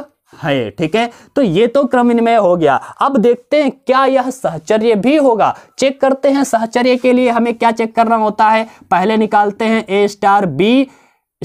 है ठीक है तो ये तो क्रम विनिमय हो गया अब देखते हैं क्या यह सहचर्य भी होगा चेक करते हैं सहचर्य के लिए हमें क्या चेक करना होता है पहले निकालते हैं A star B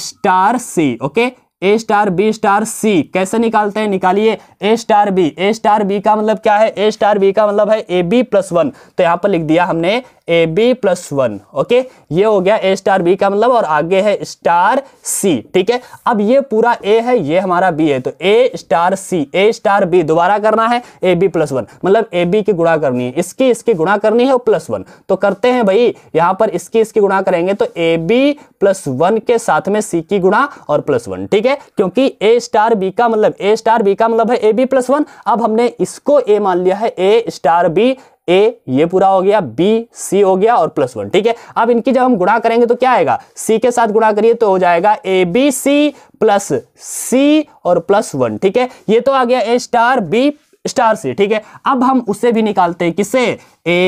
star C okay A star B star C कैसे निकालते हैं निकालिए A star B A star B का मतलब क्या है ए स्टार बी का मतलब है ए बी प्लस वन तो यहाँ पर लिख दिया हमने A B plus one okay ये हो गया ए स्टार बी का मतलब और आगे है स्टार सी ठीक है अब ये पूरा ए है ये हमारा बी है तो A star C A star B दोबारा करना है ए बी प्लस वन मतलब ए बी की गुणा करनी है इसकी इसकी गुणा करनी है प्लस वन तो करते हैं भाई यहाँ पर इसकी इसकी गुणा करेंगे तो ए बी प्लस वन के साथ में सी की गुणा और प्लस वन ठीक है है क्योंकि ए स्टार बी का मतलब ए स्टार बी का मतलब है ए बी प्लस वन अब हमने इसको ए मान लिया है ए स्टार बी ए ये पूरा हो गया बी सी हो गया और प्लस वन ठीक है अब इनकी जब हम गुणा करेंगे तो क्या आएगा सी के साथ गुणा करिए तो हो जाएगा ए बी सी प्लस सी और प्लस वन ठीक है ये तो आ गया A star B star C ठीक है अब हम उसे भी निकालते हैं किसे ए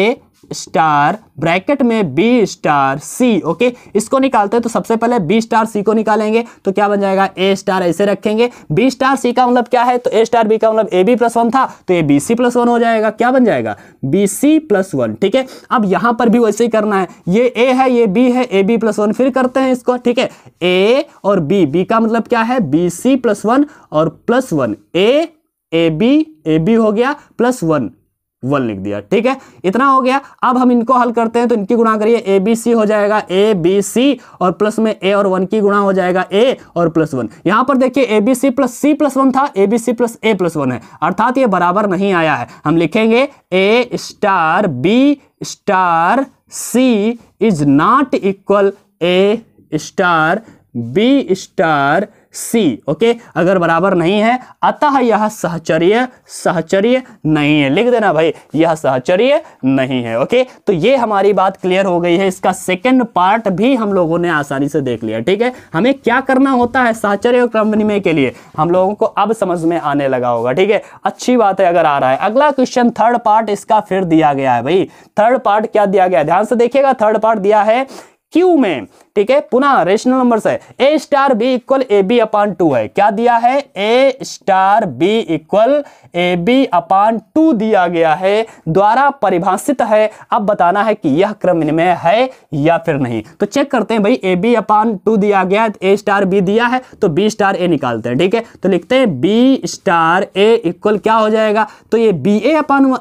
स्टार ब्रैकेट में बी स्टार सी ओके इसको निकालते हैं तो सबसे पहले बी स्टार सी को निकालेंगे तो क्या बन जाएगा ए स्टार ऐसे रखेंगे बी स्टार सी का मतलब क्या है तो ए स्टार बी का मतलब ए बी प्लस वन था तो A B C plus one हो जाएगा क्या बन जाएगा बी सी प्लस वन ठीक है अब यहां पर भी वैसे ही करना है ये ए है ये बी है ए बी प्लस वन फिर करते हैं इसको ठीक है ए और बी बी का मतलब क्या है बी सी प्लस वन और plus one A A B A B हो गया प्लस वन वन लिख दिया ठीक है इतना हो गया अब हम इनको हल करते हैं तो इनकी गुणा करिए ए बी सी हो जाएगा ए बी सी और प्लस में ए और वन की गुणा हो जाएगा ए और प्लस वन यहां पर देखिए A B C plus C plus one था A B C plus A plus one है अर्थात ये बराबर नहीं आया है हम लिखेंगे A star B star C is not equal A star B star C okay अगर बराबर नहीं है अतः यह सहचर्य सहचर्य नहीं है लिख देना भाई यह सहचर्य नहीं है ओके तो ये हमारी बात क्लियर हो गई है इसका सेकेंड पार्ट भी हम लोगों ने आसानी से देख लिया ठीक है हमें क्या करना होता है सहचर्य और क्रम विनिमय के लिए हम लोगों को अब समझ में आने लगा होगा ठीक है अच्छी बात है अगर आ रहा है अगला क्वेश्चन थर्ड पार्ट इसका फिर दिया गया है भाई थर्ड पार्ट क्या दिया गया ध्यान से देखिएगा थर्ड पार्ट दिया है क्यू में ठीक है पुनः रेशनल नंबर है A star B equal A B upon two है क्या दिया है A star B equal A B upon two दिया गया है द्वारा परिभाषित है अब बताना है कि यह क्रम इनमें है या फिर नहीं तो चेक करते हैं भाई ए बी अपान टू दिया गया ए स्टार बी दिया है तो बी स्टार ए निकालते हैं ठीक है तो लिखते हैं बी स्टार ए इक्वल क्या हो जाएगा तो ये B A upon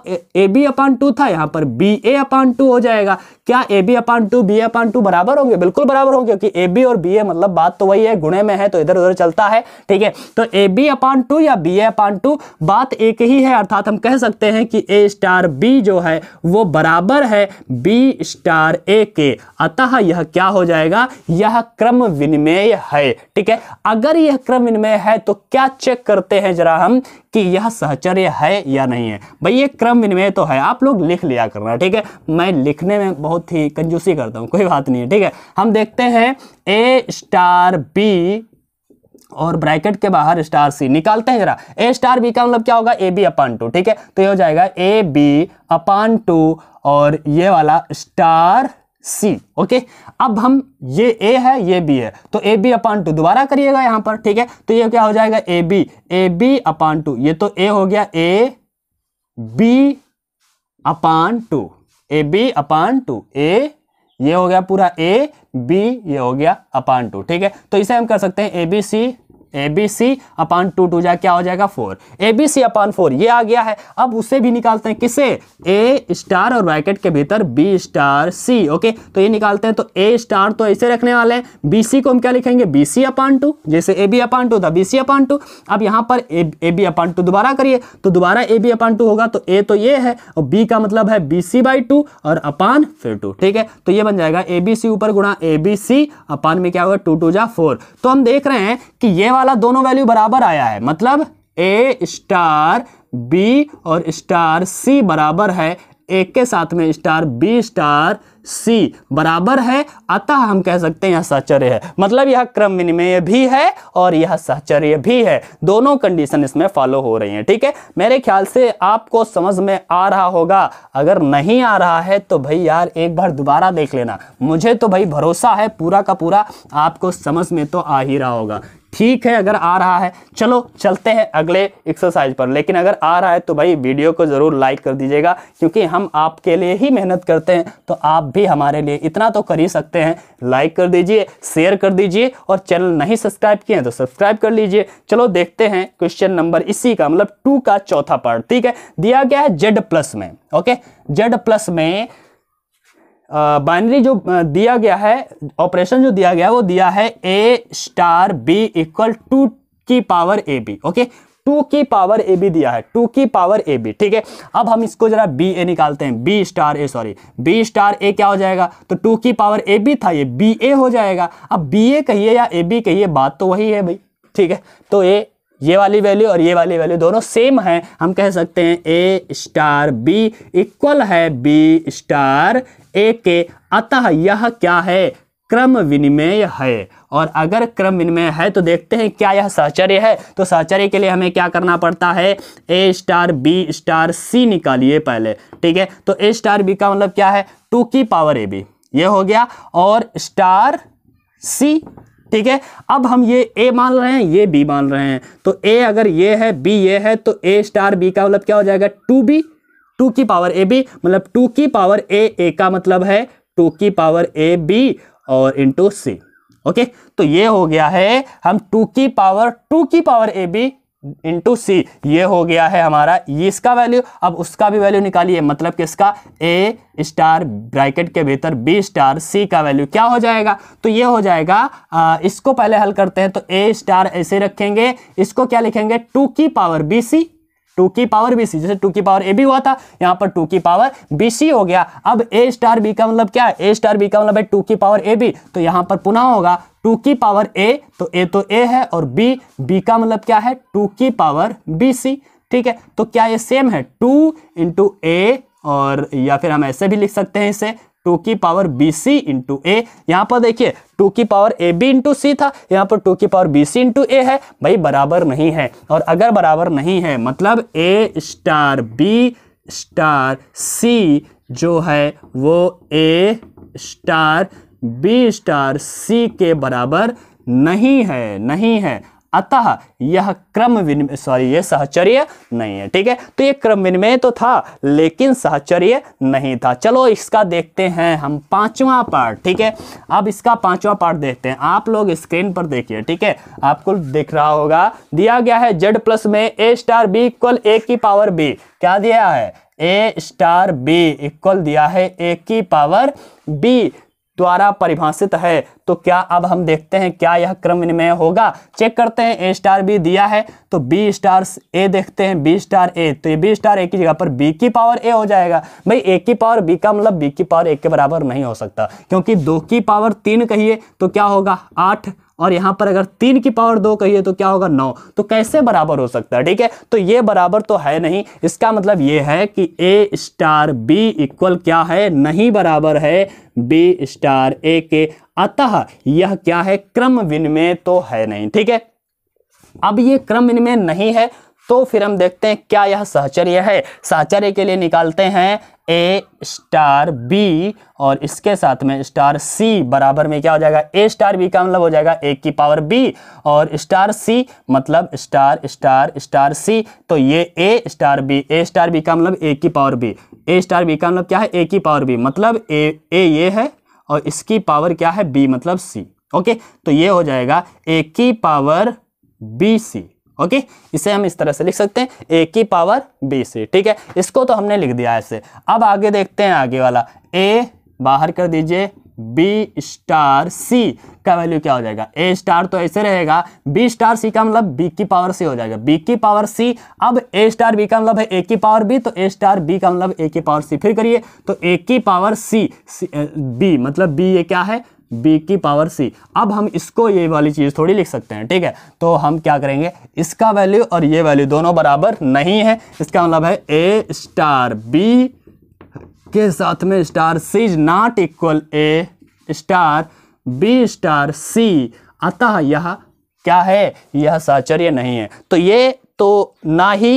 A B upon two था यहां पर बी ए अपान टू हो जाएगा क्या A B upon two B A upon two बराबर होंगे बिल्कुल बराबर बराबर हो क्योंकि ए बी और बी ए मतलब बात तो वही है गुणे में है तो इधर उधर चलता है ठीक है तो ए बी अपान टू या बी ए अपान टू बात एक ही है अर्थात हम कह सकते हैं कि ए स्टार बी जो है वो बराबर है बी स्टार ए के अतः यह क्या हो जाएगा यह क्रम विनिमय है ठीक है अगर यह क्रम विनिमय है तो क्या चेक करते हैं जरा हम कि यह सहचर्य है या नहीं है भाई ये क्रम विनिमय तो है आप लोग लिख लिया करना ठीक है मैं लिखने में बहुत ही कंजूसी करता हूँ कोई बात नहीं है ठीक है हम देख लिखते हैं ए स्टार बी और ब्रैकेट के बाहर स्टार सी निकालते हैं जरा ए स्टार बी का मतलब क्या होगा ए बी अपान टू ठीक है तो ये हो जाएगा ए बी अपान टू और ये वाला स्टार सी ओके अब हम ये ए है ये बी है तो ए बी अपान टू दोबारा करिएगा यहां पर ठीक है तो ये क्या हो जाएगा A B A B upon two ये तो ए हो गया A B upon two A B upon two A ये हो गया पूरा ए बी ये हो गया अपान टू ठीक है तो इसे हम कर सकते हैं A B C A B C upon two two जा क्या हो जाएगा four A B C upon four ये आ गया है अब उसे भी निकालते हैं किसे ए स्टार और ब्रैकेट के भीतर बी स्टार सी ओके तो ये निकालते हैं तो ए स्टार तो ऐसे रखने वाले हैं बी सी को हम क्या लिखेंगे बी सी अपान टू जैसे ए बी अपान टू था बी सी अपान टू अब यहाँ पर ए बी अपान टू दोबारा करिए तो दोबारा ए बी अपान टू होगा तो ए तो ये है और बी का मतलब है बी सी बाई टू और अपान फिर टू ठीक है तो ये बन जाएगा ए बी सी ऊपर गुणा ए बी सी अपान में क्या होगा टू टू जा फोर तो हम देख रहे हैं कि ये वाला वाला दोनों वैल्यू बराबर आया है मतलब ए स्टार बी और स्टार सी बराबर है एक के साथ में स्टार बी स्टार सी बराबर है अतः हम कह सकते हैं यह सहचर्य है मतलब यह क्रम विनिमय भी है और यह सहचर्य भी है दोनों कंडीशन इसमें फॉलो हो रही हैं ठीक है मेरे ख्याल से आपको समझ में आ रहा होगा अगर नहीं आ रहा है तो भाई यार एक बार दोबारा देख लेना मुझे तो भाई भरोसा है पूरा का पूरा आपको समझ में तो आ ही रहा होगा ठीक है अगर आ रहा है चलो चलते हैं अगले एक्सरसाइज पर लेकिन अगर आ रहा है तो भाई वीडियो को ज़रूर लाइक कर दीजिएगा क्योंकि हम आपके लिए ही मेहनत करते हैं तो आप भी हमारे लिए इतना तो कर ही सकते हैं लाइक कर दीजिए शेयर कर दीजिए और चैनल नहीं सब्सक्राइब किए हैं तो सब्सक्राइब कर लीजिए चलो देखते हैं क्वेश्चन नंबर इसी का मतलब टू का चौथा पार्ट ठीक है दिया गया है जेड प्लस में ओके जेड प्लस में बाइनरी जो दिया गया है ऑपरेशन जो दिया गया है वो दिया है A star B equal two की power A B okay two की पावर ए बी दिया है टू की पावर ए बी ठीक है अब हम इसको जरा बी ए निकालते हैं B star A sorry B star A क्या हो जाएगा तो टू की पावर ए बी था ये बी ए हो जाएगा अब बी ए कहिए या ए बी कहिए बात तो वही है भाई ठीक है तो ए ये वाली वैल्यू और ये वाली वैल्यू दोनों सेम है हम कह सकते हैं ए स्टार बी इक्वल है बी स्टार ए के अतः यह क्या है क्रम विनिमय है और अगर क्रम विनिमय है तो देखते हैं क्या यह सहचर्य है तो सहचर्य के लिए हमें क्या करना पड़ता है A star B star C निकालिए पहले ठीक है तो ए स्टार बी का मतलब क्या है टू की पावर ए बी ये हो गया और स्टार सी ठीक है अब हम ये ए मान रहे हैं ये बी मान रहे हैं तो ए अगर ये है बी ये है तो ए स्टार बी का मतलब क्या हो जाएगा टू बी टू की पावर ए बी मतलब टू की पावर ए ए का मतलब है टू की पावर ए बी और इंटू सी ओके तो ये हो गया है हम टू की पावर टू की power A B into C ये हो गया है हमारा ये इसका वैल्यू अब उसका भी वैल्यू निकालिए मतलब किसका ए स्टार ब्रैकेट के भीतर बी स्टार सी का वैल्यू क्या हो जाएगा तो ये हो जाएगा आ, इसको पहले हल करते हैं तो ए स्टार ऐसे रखेंगे इसको क्या लिखेंगे टू की पावर बी सी टू की पावर बी सी जैसे टू की पावर ए बी हुआ था यहाँ पर टू की पावर बी सी हो गया अब ए स्टार बी का मतलब क्या है ए स्टार बी का मतलब है टू की पावर ए बी तो यहाँ पर पुनः होगा टू की पावर ए तो ए तो ए है और बी बी का मतलब क्या है टू की पावर बी सी ठीक है तो क्या ये सेम है टू इंटू ए और या फिर हम ऐसे भी लिख सकते हैं इसे टू की power B C into A यहाँ पर देखिए टू की power A B into C था यहाँ पर टू की power B C into A है भाई बराबर नहीं है और अगर बराबर नहीं है मतलब A star B star C जो है वो A star B star C के बराबर नहीं है नहीं है अतः यह क्रम विनिमय सॉरी यह सहचर्य नहीं है ठीक है तो यह क्रम विनिमय तो था लेकिन सहचर्य नहीं था चलो इसका देखते हैं हम पांचवा पार्ट ठीक है अब इसका पांचवा पार्ट देखते हैं आप लोग स्क्रीन पर देखिए ठीक है आपको दिख रहा होगा दिया गया है जेड प्लस में A star B equal A की पावर बी क्या दिया है ए स्टार बी इक्वल दिया है ए की पावर बी द्वारा परिभाषित है तो क्या अब हम देखते हैं क्या यह क्रम विनिमय होगा चेक करते हैं ए स्टार बी दिया है तो बी स्टार ए देखते हैं बी स्टार ए तो ये बी स्टार ए की जगह पर बी की पावर ए हो जाएगा भाई ए की पावर बी का मतलब बी की पावर ए के बराबर नहीं हो सकता क्योंकि दो की पावर तीन कहिए तो क्या होगा आठ और यहां पर अगर तीन की पावर दो कहिए तो क्या होगा नौ तो कैसे बराबर हो सकता है ठीक है तो ये बराबर तो है नहीं इसका मतलब ये है कि ए स्टार बी इक्वल क्या है नहीं बराबर है बी स्टार ए के अतः यह क्या है क्रम विनिमय तो है नहीं ठीक है अब ये क्रम विनिमय नहीं है तो फिर हम देखते हैं क्या यह सहचर्य है सहचर्य के लिए निकालते हैं ए स्टार बी और इसके साथ में स्टार सी बराबर में क्या हो जाएगा ए स्टार बी का मतलब हो जाएगा ए की पावर बी और स्टार सी मतलब स्टार स्टार स्टार सी तो ये A star B A star B का मतलब ए की power B A star B का मतलब क्या है ए की पावर बी मतलब ए ए ये है और इसकी पावर क्या है बी मतलब सी ओके तो ये हो जाएगा ए की पावर बी सी ओके इसे हम इस तरह से लिख सकते हैं ए की पावर बी सी ठीक है इसको तो हमने लिख दिया ऐसे अब आगे देखते हैं आगे वाला ए बाहर कर दीजिए बी स्टार सी का वैल्यू क्या हो जाएगा ए स्टार तो ऐसे रहेगा बी स्टार सी का मतलब बी की पावर सी हो जाएगा बी की पावर सी अब ए स्टार बी का मतलब है ए की पावर बी तो ए स्टार बी का मतलब ए की पावर सी फिर करिए तो ए की पावर सी बी मतलब बी ये क्या है बी की पावर सी अब हम इसको ये वाली चीज़ थोड़ी लिख सकते हैं ठीक है तो हम क्या करेंगे इसका वैल्यू और ये वैल्यू दोनों बराबर नहीं है इसका मतलब है ए स्टार बी के साथ में star C is not equal A star B star C अतः यह क्या है यह साचर्य नहीं है तो ये तो ना ही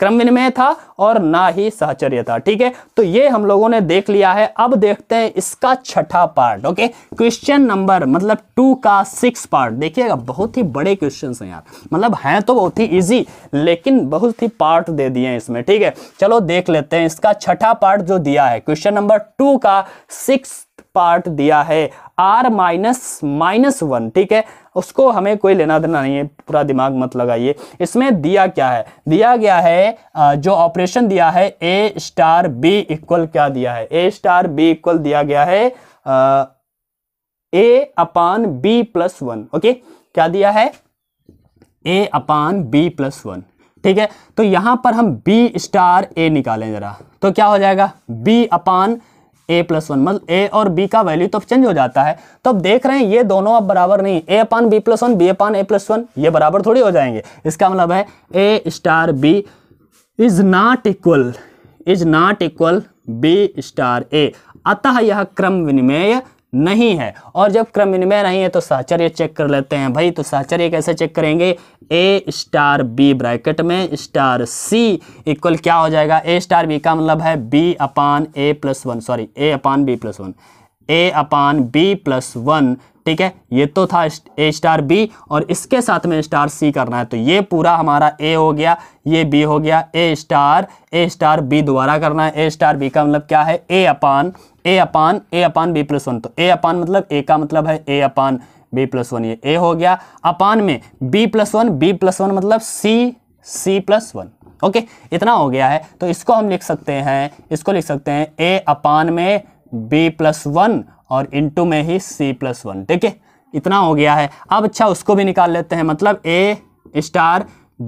क्रम विनिमय था और ना ही सहचर्य था ठीक है तो ये हम लोगों ने देख लिया है अब देखते हैं इसका छठा पार्ट ओके क्वेश्चन नंबर मतलब टू का सिक्स पार्ट देखिएगा बहुत ही बड़े क्वेश्चन हैं यार मतलब हैं तो बहुत ही ईजी लेकिन बहुत ही पार्ट दे दिए हैं इसमें ठीक है चलो देख लेते हैं इसका छठा पार्ट जो दिया है क्वेश्चन नंबर टू का सिक्स पार्ट दिया है आर माइनस माइनस वन ठीक है उसको हमें कोई लेना देना नहीं है पूरा दिमाग मत लगाइए इसमें दिया क्या है दिया गया है जो ऑपरेशन दिया है ए स्टार बी इक्वल क्या दिया है ए स्टार बी इक्वल दिया गया है A upon B plus one okay क्या दिया है A upon B plus one ठीक है तो यहां पर हम बी स्टार ए निकालें जरा तो क्या हो जाएगा B upon A plus one मतलब ए और बी का वैल्यू तो चेंज हो जाता है तो अब देख रहे हैं ये दोनों अब बराबर नहीं A upon B plus one B upon A plus one ये बराबर थोड़ी हो जाएंगे इसका मतलब है A star B is not equal is not equal B star A अतः यह क्रम विनिमय नहीं है और जब क्रम विनिमय नहीं है तो साहचर्य चेक कर लेते हैं भाई तो साहचर्य कैसे चेक करेंगे ए स्टार बी ब्रैकेट में स्टार सी इक्वल क्या हो जाएगा ए स्टार बी का मतलब है B upon A plus one sorry A upon B plus one A upon B plus one ठीक है ये तो था ए स्टार बी और इसके साथ में स्टार सी करना है तो ये पूरा हमारा ए हो गया ये बी हो गया A star A star B दोबारा करना है ए स्टार बी का मतलब क्या है A upon A upon A upon B plus one तो ए अपान मतलब ए का मतलब है A upon B plus one ये ए हो गया अपान में B plus one B plus one मतलब C C plus one okay इतना हो गया है तो इसको हम लिख सकते हैं इसको लिख सकते हैं ए अपान में बी प्लस वन और इंटू में ही सी प्लस वन ठीक है इतना हो गया है अब अच्छा उसको भी निकाल लेते हैं मतलब A star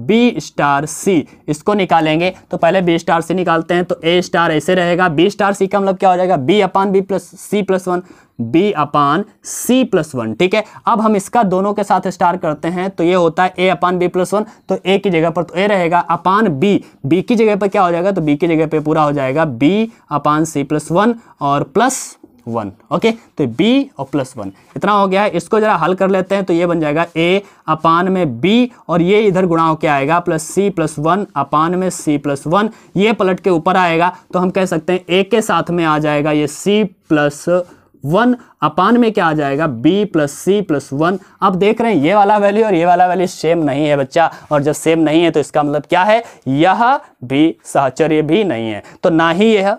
B star C इसको निकालेंगे तो पहले बी स्टार सी निकालते हैं तो ए स्टार ऐसे रहेगा बी स्टार सी का मतलब क्या हो जाएगा B upon B plus C plus one B upon C plus one ठीक है अब हम इसका दोनों के साथ स्टार करते हैं तो ये होता है A upon B plus one तो ए की जगह पर तो ए रहेगा अपान बी बी की जगह पर क्या हो जाएगा तो बी की जगह पर पूरा हो जाएगा B upon C plus one और प्लस वन ओके तो बी और प्लस वन इतना हो गया है इसको जरा हल कर लेते हैं तो ये बन जाएगा ए अपान में बी और ये इधर गुणा होकर आएगा plus C plus one upon में सी प्लस वन ये पलट के ऊपर आएगा तो हम कह सकते हैं ए के साथ में आ जाएगा ये सी प्लस वन अपान में क्या आ जाएगा B plus C plus one आप देख रहे हैं ये वाला वैल्यू और ये वाला वैल्यू सेम नहीं है बच्चा और जब सेम नहीं है तो इसका मतलब क्या है यह भी सहचर्य भी नहीं है तो ना ही यह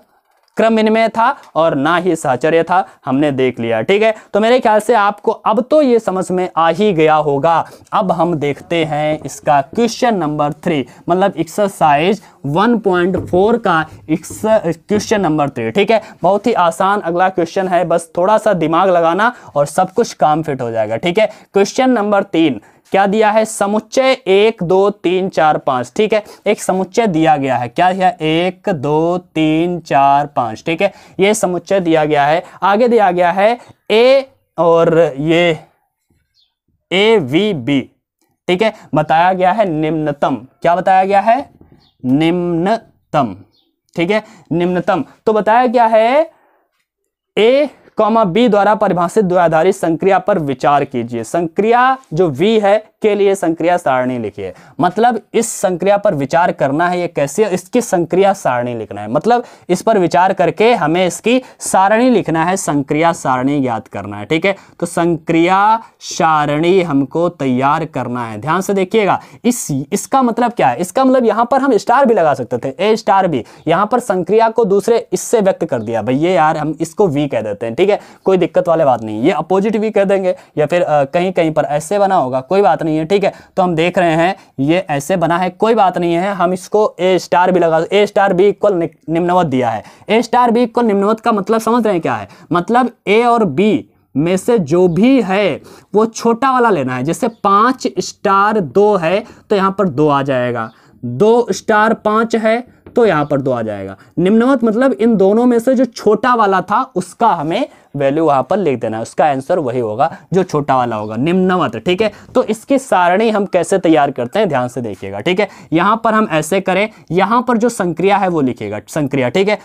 क्रम इनमें था और ना ही साचर्य था हमने देख लिया ठीक है तो मेरे ख्याल से आपको अब तो ये समझ में आ ही गया होगा अब हम देखते हैं इसका क्वेश्चन नंबर थ्री मतलब एक्सरसाइज 1.4 का क्वेश्चन नंबर थ्री ठीक है बहुत ही आसान अगला क्वेश्चन है बस थोड़ा सा दिमाग लगाना और सब कुछ काम फिट हो जाएगा ठीक है क्वेश्चन नंबर तीन क्या दिया है समुच्चय एक दो तीन चार पांच ठीक है एक समुच्चय दिया गया है क्या दिया एक दो तीन चार पांच ठीक है यह समुच्चय दिया गया है आगे दिया गया है ए और ये ए वी बी ठीक है बताया गया है निम्नतम क्या बताया गया है निम्नतम ठीक है निम्नतम तो बताया गया है ए कॉमा बी द्वारा परिभाषित द्वाधारी संक्रिया पर विचार कीजिए संक्रिया जो वी है उसके लिए संक्रिया सारणी लिखिए मतलब इस संक्रिया पर विचार करना है ये कैसे इसकी संक्रिया सारणी लिखना है मतलब इस पर विचार करके हमें इसकी सारणी लिखना है संक्रिया सारणी याद करना है ठीक है तो संक्रिया सारणी हमको तैयार करना है ध्यान से देखिएगा इस इसका मतलब क्या है इसका मतलब यहां पर हम स्टार भी लगा सकते थे ए स्टार भी यहां पर संक्रिया को दूसरे इससे व्यक्त कर दिया भैया यार हम इसको वी कह देते हैं ठीक है कोई दिक्कत वाले बात नहीं ये अपोजिट वी कह देंगे या फिर आ, कहीं कहीं पर ऐसे बना होगा कोई बात नहीं नहीं है ठीक है तो हम देख रहे हैं ये ऐसे बना है कोई बात नहीं है हम इसको ए स्टार भी लगा ए स्टार बी इक्वल निम्नवत दिया है ए स्टार बी इक्वल निम्नवत का मतलब समझ रहे हैं क्या है मतलब ए और बी में से जो भी है वो छोटा वाला लेना है जैसे पाँच स्टार दो है तो यहाँ पर दो आ जाएगा दो स्टार पांच है तो यहां पर दो आ जाएगा निम्नवत मतलब इन दोनों में से जो छोटा वाला था उसका हमें वैल्यू वहां पर लिख देना है उसका आंसर वही होगा जो छोटा वाला होगा निम्नवत ठीक है तो इसकी सारणी हम कैसे तैयार करते हैं ध्यान से देखिएगा ठीक है यहां पर हम ऐसे करें यहां पर जो संक्रिया है वो लिखिएगा संक्रिया ठीक है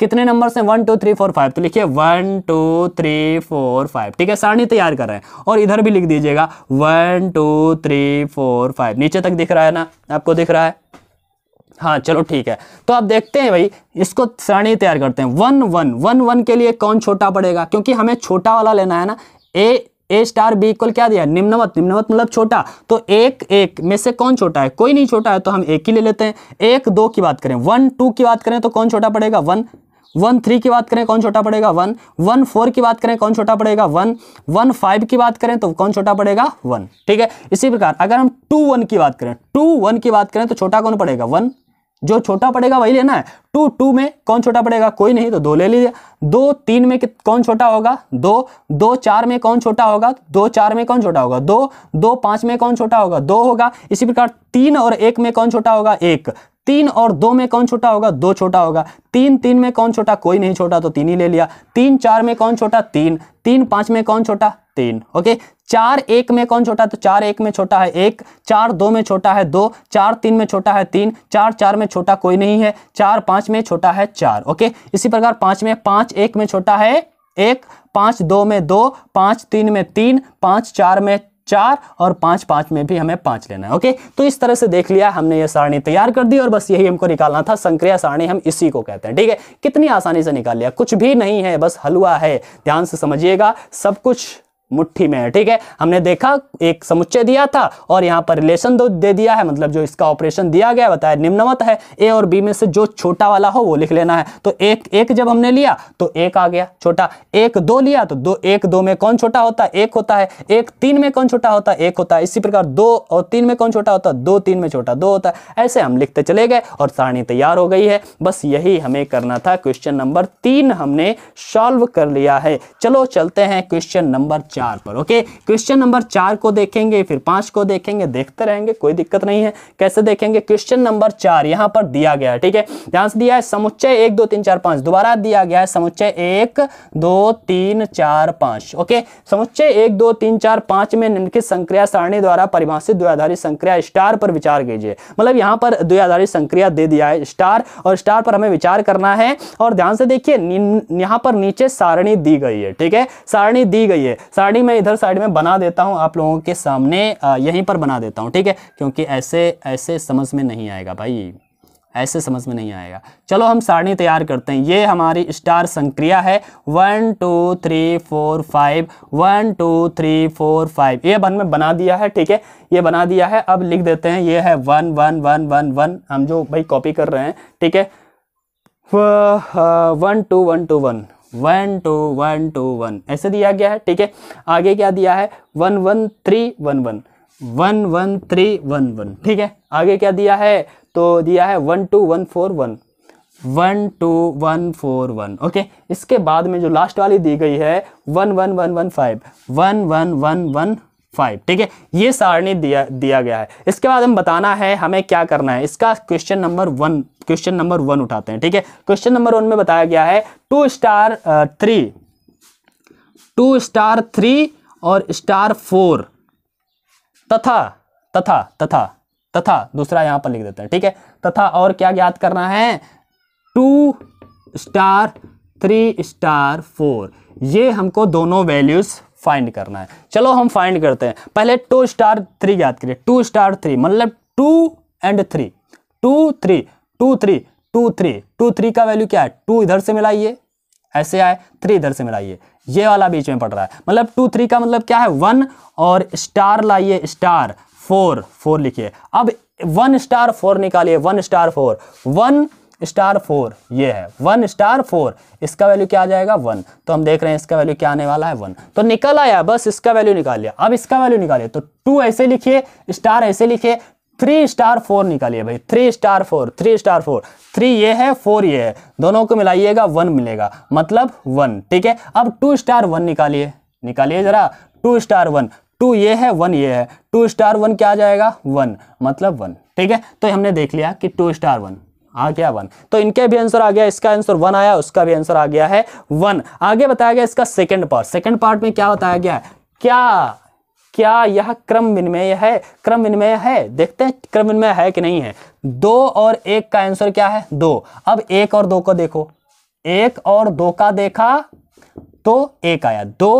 कितने नंबर से one two three four five तो लिखिए one two three four five ठीक है सारणी तैयार कर रहे हैं और इधर भी लिख दीजिएगा one two three four five नीचे तक दिख रहा है ना आपको दिख रहा है हाँ चलो ठीक है तो आप देखते हैं भाई इसको श्रेणी तैयार करते हैं वन वन वन वन के लिए कौन छोटा पड़ेगा क्योंकि हमें छोटा वाला लेना है ना A A star B equal क्या दिया निम्नवत निम्नवत मतलब छोटा तो एक एक में से कौन छोटा है कोई नहीं छोटा है तो हम एक ही ले लेते हैं एक दो की बात करें वन टू की बात करें तो कौन छोटा पड़ेगा वन वन थ्री की बात करें कौन छोटा पड़ेगा वन वन फोर की बात करें कौन छोटा पड़ेगा वन वन फाइव की बात करें तो कौन छोटा पड़ेगा वन ठीक है इसी प्रकार अगर हम टू वन की बात करें टू वन की बात करें तो छोटा कौन पड़ेगा वन जो छोटा पड़ेगा वही लेना है टू टू में कौन छोटा पड़ेगा कोई नहीं तो दो ले लीजिए दो तीन में कौन छोटा होगा दो दो चार में कौन छोटा होगा दो चार में कौन छोटा होगा दो दो पांच में कौन छोटा होगा दो होगा इसी प्रकार तीन और एक में कौन छोटा होगा एक तीन और दो में कौन छोटा होगा दो छोटा होगा तीन तीन में कौन छोटा कोई नहीं छोटा तो तीन ही ले लिया तीन चार में कौन छोटा तीन तीन पाँच में कौन छोटा तीन ओके चार एक में कौन छोटा तो चार एक में छोटा है एक चार दो में छोटा है दो चार तीन में छोटा है तीन चार चार में छोटा कोई नहीं है चार पाँच में छोटा है चार ओके इसी प्रकार पाँच में पाँच एक में छोटा है एक पाँच दो में दो पाँच तीन में तीन पाँच चार में चार और पाँच पाँच में भी हमें पाँच लेना है ओके तो इस तरह से देख लिया हमने ये सारणी तैयार कर दी और बस यही हमको निकालना था संक्रिया सारणी हम इसी को कहते हैं ठीक है कितनी आसानी से निकाल लिया कुछ भी नहीं है बस हलवा है ध्यान से समझिएगा सब कुछ मुट्ठी में है ठीक है हमने देखा एक समुच्चय दिया था और यहाँ पर रिलेशन दो दे दिया है मतलब जो इसका ऑपरेशन दिया गया बताया निम्नवत है ए और बी में से जो छोटा वाला हो वो लिख लेना है तो एक एक जब हमने लिया तो एक आ गया छोटा एक दो लिया तो दो एक दो में कौन छोटा होता है एक होता है एक तीन में कौन छोटा होता है एक होता है इसी प्रकार दो और तीन में कौन छोटा होता दो तीन में छोटा दो होता है ऐसे हम लिखते चले गए और सारणी तैयार हो गई है बस यही हमें करना था क्वेश्चन नंबर तीन हमने सॉल्व कर लिया है चलो चलते हैं क्वेश्चन नंबर चार पर ओके क्वेश्चन नंबर चार को देखेंगे फिर पांच को देखेंगे देखते रहेंगे कोई दिक्कत नहीं है कैसे देखेंगे क्वेश्चन नंबर चार यहां पर दिया गया है ठीक है ध्यान से दिया है समुच्चय एक दो तीन चार पांच दोबारा दिया गया है समुच्चय एक दो तीन चार पांच ओके समुच्चय एक दो तीन चार पांच में निम्नलिखित संक्रिया सारणी द्वारा परिभाषित द्विआधारी संक्रिया स्टार पर विचार कीजिए मतलब यहां पर द्विआधारी संक्रिया दे दिया है स्टार और स्टार पर हमें विचार करना है और ध्यान से देखिए यहां पर नीचे सारणी दी गई है ठीक है सारणी दी गई है साड़ी मैं इधर साइड में बना देता हूँ आप लोगों के सामने यहीं पर बना देता हूँ ठीक है क्योंकि ऐसे ऐसे समझ में नहीं आएगा भाई ऐसे समझ में नहीं आएगा चलो हम साड़ी तैयार करते हैं ये हमारी स्टार संक्रिया है one two three four five one two three four five ये बन में बना दिया है ठीक है ये बना दिया है अब लिख देते हैं ये है one one one one one हम जो भाई कॉपी कर रहे हैं ठीक है one two one two one one two one two one ऐसे दिया गया है ठीक है आगे क्या दिया है one one three one one one one three one one ठीक है आगे क्या दिया है तो दिया है one two one four one one two one four one okay इसके बाद में जो लास्ट वाली दी गई है one one one one five one one one one five ठीक है ये सारणी दिया दिया गया है इसके बाद हम बताना है हमें क्या करना है इसका question number one question number one उठाते हैं ठीक है क्वेश्चन नंबर वन में बताया गया है two star three two star three और स्टार फोर तथा तथा तथा तथा दूसरा यहां पर लिख देते हैं ठीक है तथा और क्या ज्ञात करना है two star three star four ये हमको दोनों वैल्यूज फाइंड करना है चलो हम फाइंड करते हैं पहले टू स्टार थ्री याद करिए टू स्टार थ्री मतलब two and three two three two three two three two three का वैल्यू क्या है टू इधर से मिलाइए ऐसे आए थ्री इधर से मिलाइए ये वाला बीच में पड़ रहा है मतलब टू थ्री का मतलब क्या है वन और स्टार लाइए स्टार फोर फोर लिखिए अब वन स्टार फोर निकालिए one star four one star four ये है वन स्टार फोर इसका वैल्यू क्या आ जाएगा वन तो हम देख रहे हैं इसका वैल्यू क्या आने वाला है वन तो निकल आया बस इसका वैल्यू निकाल लिया अब इसका वैल्यू निकालिए तो टू ऐसे लिखिए स्टार ऐसे लिखिए थ्री स्टार फोर निकालिए भाई three star four three star four three ये है फोर ये है दोनों को मिलाइएगा वन मिलेगा मतलब वन ठीक है अब टू स्टार वन निकालिए निकालिए जरा टू स्टार वन टू ये है वन ये है टू स्टार वन क्या आ जाएगा वन मतलब वन ठीक है तो हमने देख लिया कि टू स्टार वन आ गया वन तो इनके भी आंसर आ गया इसका आंसर वन आया उसका भी आंसर आ गया है वन आगे बताया गया इसका सेकेंड पार्ट सेकेंड पार्ट में क्या बताया गया है क्या क्या यह क्रम विनिमय है क्रम विनिमय है देखते हैं क्रम विनिमय है कि नहीं है दो और एक का आंसर क्या है दो अब एक और दो को देखो एक और दो का देखा तो एक आया दो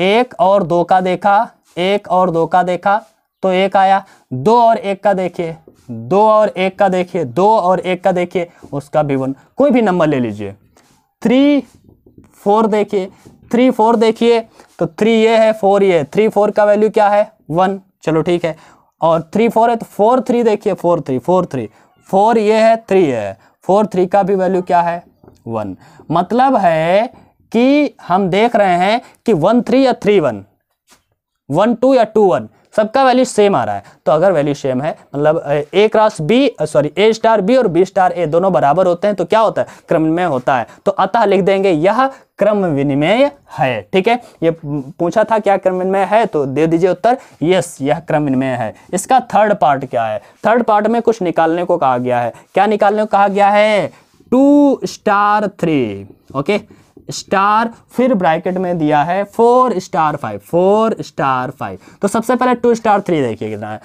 एक और दो का देखा एक और दो का देखा तो एक आया दो और एक का देखिए दो और एक का देखिए दो और एक का देखिए उसका भी वन कोई भी नंबर ले लीजिए थ्री फोर देखिए थ्री फोर देखिए तो थ्री ये है फोर ये थ्री फोर का वैल्यू क्या है वन चलो ठीक है और थ्री फोर है तो फोर थ्री देखिए four three four three four ये है थ्री ये है फोर थ्री का भी वैल्यू क्या है वन मतलब है कि हम देख रहे हैं कि वन थ्री या थ्री वन वन टू या टू वन सबका वैल्यू सेम आ रहा है तो अगर वैल्यू सेम है मतलब A cross B sorry A star B और बी स्टार ए दोनों बराबर होते हैं तो क्या होता है क्रम में होता है तो अतः लिख देंगे यह क्रम विनिमय है ठीक है ये पूछा था क्या क्रम विनिमय है तो दे दीजिए उत्तर यस यह क्रम विनिमय है इसका थर्ड पार्ट क्या है थर्ड पार्ट में कुछ निकालने को कहा गया है क्या निकालने को कहा गया है two star three okay star फिर ब्रैकेट में दिया है four star five four star five तो सबसे पहले टू स्टार थ्री देखिए कितना है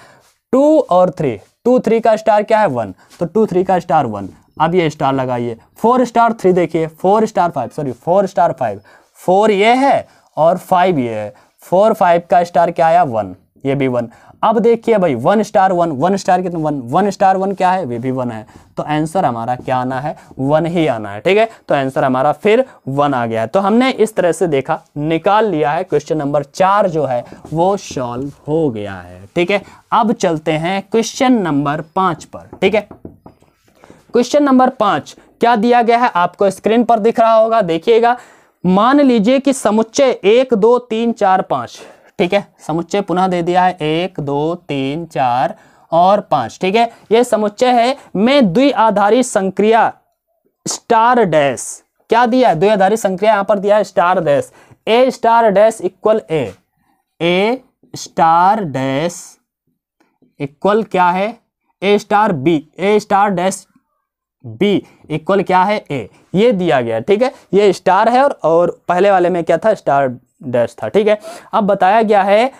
टू और थ्री टू थ्री का स्टार क्या है वन तो टू थ्री का स्टार वन अब ये स्टार लगाइए फोर स्टार थ्री देखिए four star five sorry four star five four ये है और फाइव ये है फोर फाइव का स्टार क्या आया वन ये भी वन अब देखिए भाई one star one one star कितना वन वन स्टार वन क्या है वे भी वन है तो आंसर हमारा क्या आना है वन ही आना है ठीक है तो आंसर हमारा फिर वन आ गया है तो हमने इस तरह से देखा निकाल लिया है क्वेश्चन नंबर चार जो है वो सॉल्व हो गया है ठीक है अब चलते हैं क्वेश्चन नंबर पांच पर ठीक है क्वेश्चन नंबर पांच क्या दिया गया है आपको स्क्रीन पर दिख रहा होगा देखिएगा मान लीजिए कि समुच्चय एक दो तीन चार पांच ठीक है समुच्चय पुनः दे दिया है एक दो तीन चार और पांच ठीक है यह समुच्चय है में द्विआधारी संक्रिया स्टार डैश क्या दिया है द्विआधारी संक्रिया यहां पर दिया है star dash A star dash equal A A star dash equal क्या है A star B A star dash B equal क्या है ए ये दिया गया ठीक है ये स्टार है और और पहले वाले में क्या था स्टार डैश था ठीक है अब बताया गया है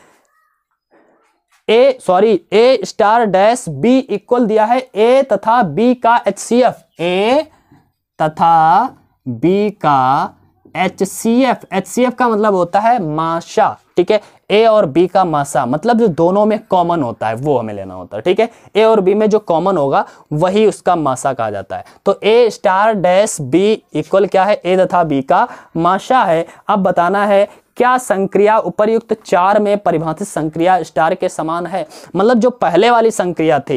A sorry A star dash B equal दिया है ए तथा बी का एच सी एफ ए तथा बी का H C F H C F का मतलब होता है माशा ठीक है ए और बी का मासा मतलब जो दोनों में कॉमन होता है वो हमें लेना होता है ठीक है ए और बी में जो कॉमन होगा वही उसका मासा कहा जाता है तो A star dash B equal क्या है ए तथा बी का माशा है अब बताना है क्या संक्रिया उपरयुक्त चार में परिभाषित संक्रिया स्टार के समान है मतलब जो पहले वाली संक्रिया थी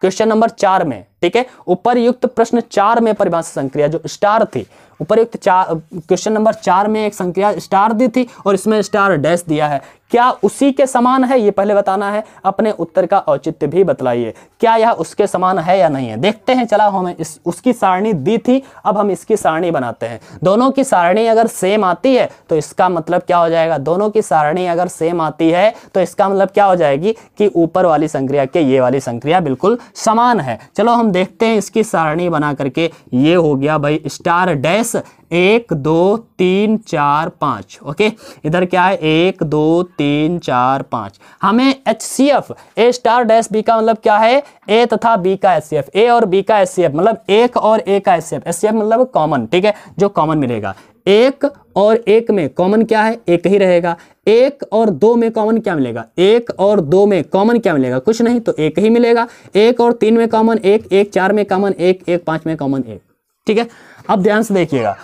क्वेश्चन नंबर चार में ठीक है उपरयुक्त प्रश्न चार में परिभाषित संक्रिया जो स्टार थी उपरयुक्त चार क्वेश्चन नंबर चार में एक संख्या स्टार दी थी और इसमें स्टार डैश दिया है क्या उसी के समान है ये पहले बताना है अपने उत्तर का औचित्य भी बतलाइए क्या यह उसके समान है या नहीं है देखते हैं चला हमें इस उसकी सारणी दी थी अब हम इसकी सारणी बनाते हैं दोनों की सारणी अगर सेम आती है तो इसका मतलब क्या हो जाएगा दोनों की सारणी अगर सेम आती है तो इसका मतलब क्या हो जाएगी कि ऊपर वाली संक्रिया के ये वाली संक्रिया बिल्कुल समान है चलो हम देखते हैं इसकी सारणी बना करके ये हो गया भाई स्टार डैश प्लस एक दो तीन चार पाँच ओके इधर क्या है एक दो तीन चार पाँच हमें H C F A star dash B का मतलब क्या है ए तथा बी का एच सी एफ ए और बी का एच सी एफ मतलब एक और ए का H C F H C F मतलब कॉमन ठीक है जो कॉमन मिलेगा एक और एक में कॉमन क्या है एक ही रहेगा एक और दो में कॉमन क्या मिलेगा एक और दो में कॉमन क्या मिलेगा कुछ नहीं तो एक ही मिलेगा एक और तीन में कॉमन एक एक चार में कॉमन एक एक पाँच में कॉमन एक ठीक है अब ध्यान से देखिएगा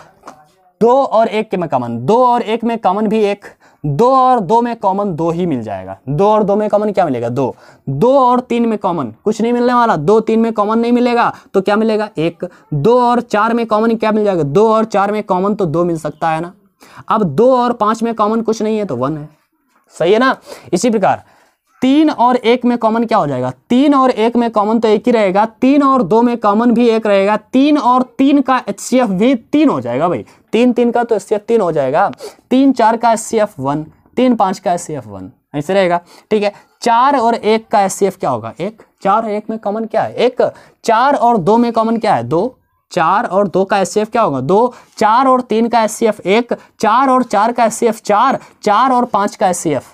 दो और एक के में कॉमन दो और एक में कॉमन भी एक दो और दो में कॉमन दो ही मिल जाएगा दो और दो में कॉमन क्या मिलेगा दो दो और तीन में कॉमन कुछ नहीं मिलने वाला दो तीन में कॉमन नहीं मिलेगा तो क्या मिलेगा एक दो और चार में कॉमन क्या मिल जाएगा दो और चार में कॉमन तो दो मिल सकता है ना अब दो और पाँच में कॉमन कुछ नहीं है तो वन है सही है ना इसी प्रकार तीन और एक में कॉमन क्या हो जाएगा तीन और एक में कॉमन तो एक ही रहेगा तीन और दो में कॉमन भी एक रहेगा तीन और तीन का एच भी तीन हो जाएगा भाई तीन तीन का तो एच तीन हो जाएगा तीन चार का एच वन तीन पांच का एच वन ऐसे रहेगा ठीक है चार और एक का एस क्या होगा एक चार और एक में कॉमन क्या है एक चार और दो में कॉमन क्या है दो चार और दो का एस सी एफ क्या होगा दो चार और तीन का एस सी एफ एक चार और चार का एस सी एफ चार चार और पांच का एस सी एफ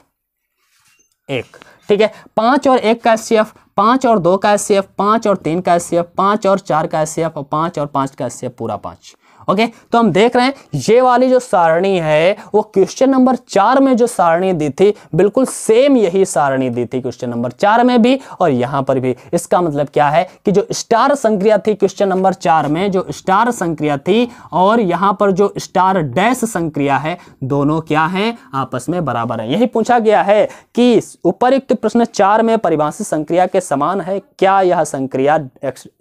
एक ठीक है पांच और एक का एस पांच और दो का एस पांच और तीन का एस पांच और चार का एस और पांच और पांच का एस पूरा पांच ओके तो हम देख रहे हैं ये वाली जो सारणी है वो क्वेश्चन नंबर चार में जो सारणी दी थी बिल्कुल सेम यही सारणी दी थी क्वेश्चन नंबर चार में भी और यहां पर भी इसका मतलब क्या है कि जो स्टार संक्रिया थी क्वेश्चन नंबर चार में जो स्टार संक्रिया थी और यहां पर जो स्टार डैश संक्रिया है दोनों क्या है आपस में बराबर है यही पूछा गया है कि उपरुक्त प्रश्न चार में परिभाषित संक्रिया के समान है क्या यह संक्रिया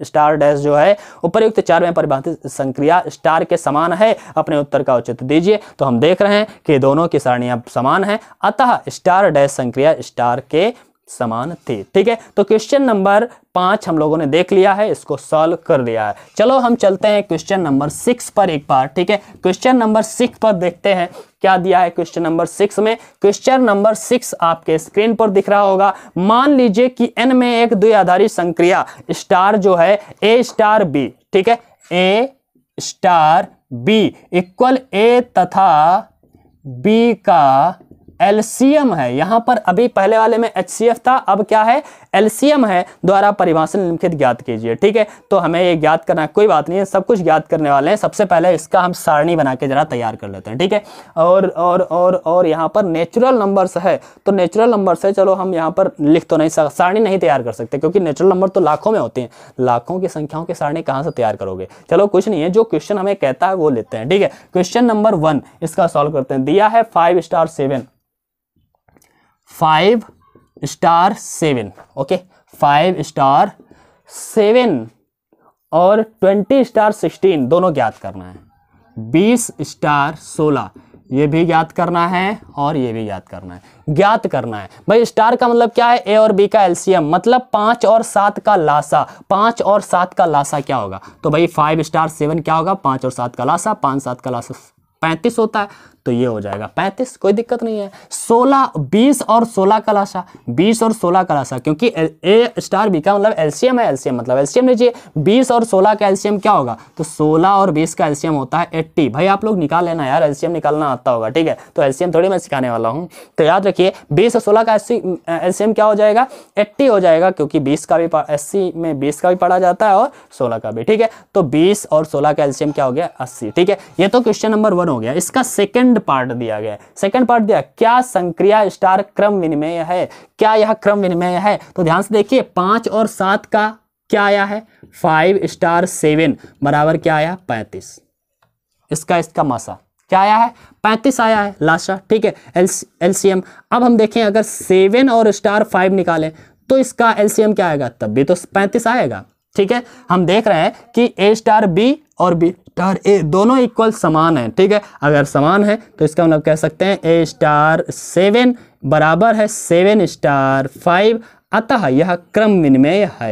स्टार डैश जो है उपरुक्त चार में परिभाषित संक्रिया स्टार आर के समान है अपने उत्तर का उचित दीजिए तो हम देख रहे हैं कि दोनों की सारणियाँ समान है अतः स्टार डैश संक्रिया स्टार के समान थी ठीक है तो क्वेश्चन नंबर पांच हम लोगों ने देख लिया है इसको सॉल्व कर लिया है चलो हम चलते हैं क्वेश्चन नंबर सिक्स पर एक बार ठीक है क्वेश्चन नंबर सिक्स पर देखते हैं क्या दिया है क्वेश्चन नंबर सिक्स में क्वेश्चन नंबर सिक्स आपके स्क्रीन पर दिख रहा होगा मान लीजिए कि एन में एक द्विआधारी संक्रिया स्टार जो है ए स्टार बी ठीक है A star B equal A तथा बी का एलसीएम है यहां पर अभी पहले वाले में एच था अब क्या है एलसीएम है द्वारा परिभाषण निम्नलिखित ज्ञात कीजिए ठीक है तो हमें ये ज्ञात करना कोई बात नहीं है सब कुछ ज्ञात करने वाले हैं सबसे पहले इसका हम सारणी बना के जरा तैयार कर लेते हैं ठीक है और और और और यहाँ पर नेचुरल नंबर्स है तो नेचुरल नंबर से चलो हम यहाँ पर लिख तो नहीं सारणी नहीं तैयार कर सकते क्योंकि नेचुरल नंबर तो लाखों में होते हैं लाखों की संख्याओं की सारणी कहाँ से तैयार करोगे चलो कुछ नहीं है जो क्वेश्चन हमें कहता है वो लेते हैं ठीक है क्वेश्चन नंबर वन इसका सॉल्व करते हैं दिया है five star seven five star seven okay five star seven और ट्वेंटी स्टार सिक्सटीन दोनों ज्ञात करना है बीस स्टार सोलह ये भी ज्ञात करना है और ये भी ज्ञात करना है ज्ञात करना है भाई स्टार का मतलब क्या है ए और बी का एलसीएम मतलब पांच और सात का लासा पाँच और सात का लासा क्या होगा तो भाई फाइव स्टार सेवन क्या होगा पांच और सात का लासा पाँच सात का लासा पैंतीस होता है तो ये हो जाएगा पैंतीस कोई दिक्कत नहीं है सोलह बीस और सोलह का लाशा बीस और सोलह का लाशा क्योंकि ए स्टार बी का मतलब एलसीएम है एलसीएम मतलब एलसीएम लीजिए बीस और सोलह का एलसीएम क्या होगा तो सोलह और बीस का एलसीएम होता है एट्टी भाई आप लोग निकाल लेना यार एलसीएम निकालना आता होगा ठीक है तो एलसीएम थोड़ी मैं सिखाने वाला हूँ तो याद रखिए बीस और सोलह का एलसीएम क्या हो जाएगा एट्टी हो जाएगा क्योंकि बीस का भी अस्सी में बीस का भी पढ़ा जाता है और सोलह का भी ठीक है तो बीस और सोलह का एलसीएम क्या हो गया अस्सी ठीक है ये तो क्वेश्चन नंबर वन हो गया इसका सेकेंड सेकंड पार्ट दिया गया है सेकंड पार्ट दिया क्या संक्रिया स्टार क्रम विनिमय है क्या यह क्रम विनिमय है तो ध्यान से देखिए पांच और सात का क्या आया है फाइव स्टार सेवन बराबर क्या आया पैंतीस इसका इसका मासा क्या आया है पैंतीस आया है लाशा ठीक है एल एलसीएम अब हम देखें अगर सेवन और स्टार फाइव निकालें तो इसका एलसीएम क्या आएगा तब भी तो पैंतीस आएगा ठीक है हम देख रहे हैं कि ए स्टार बी और बी स्टार ए दोनों इक्वल समान हैं ठीक है अगर समान है तो इसका मतलब कह सकते हैं ए स्टार सेवन बराबर है सेवन स्टार फाइव अतः यह क्रम विनिमय है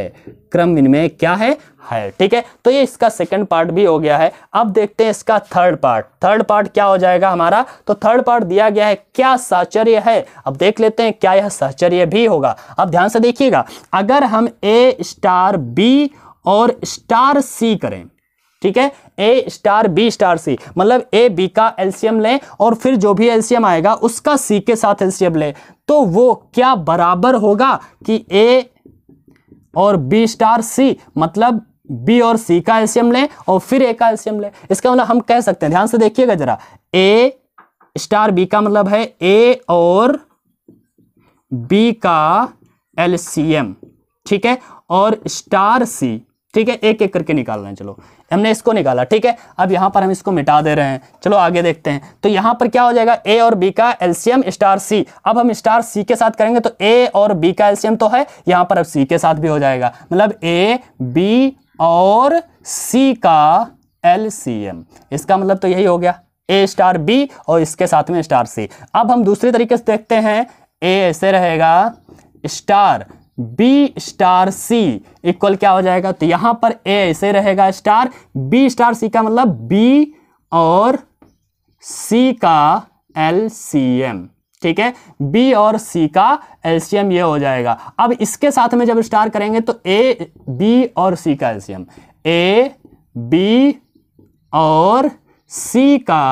क्रम विनिमय क्या है है ठीक है तो ये इसका सेकंड पार्ट भी हो गया है अब देखते हैं इसका थर्ड पार्ट थर्ड पार्ट क्या हो जाएगा हमारा तो थर्ड पार्ट दिया गया है क्या साचर्य है अब देख लेते हैं क्या यह साचर्य भी होगा अब ध्यान से देखिएगा अगर हम ए स्टार बी और स्टार सी करें ठीक है A star B star C मतलब ए बी का एल्सियम लें और फिर जो भी एल्सियम आएगा उसका सी के साथ एल्सियम लें तो वो क्या बराबर होगा कि ए और बी स्टार सी मतलब बी और सी का एल्सियम लें और फिर ए का एल्सियम लें इसका मतलब हम कह सकते हैं ध्यान से देखिएगा जरा ए स्टार बी का मतलब है ए और बी का एल्सियम ठीक है और स्टार सी ठीक है एक एक करके निकालना है चलो हमने इसको निकाला ठीक है अब यहाँ पर हम इसको मिटा दे रहे हैं चलो आगे देखते हैं तो यहाँ पर क्या हो जाएगा ए और बी का एल्शियम स्टार सी अब हम स्टार सी के साथ करेंगे तो ए और बी का एल्शियम तो है यहाँ पर अब सी के साथ भी हो जाएगा मतलब ए बी और सी का एलसीएम इसका मतलब तो यही हो गया ए स्टार बी और इसके साथ में स्टार सी अब हम दूसरे तरीके से देखते हैं ए ऐसे रहेगा star B star C equal क्या हो जाएगा तो यहां पर ए ऐसे रहेगा स्टार बी स्टार सी का मतलब बी और सी का एल सी एम ठीक है बी और सी का एम ये हो जाएगा अब इसके साथ में जब स्टार करेंगे तो ए बी और सी का एम ए बी और सी का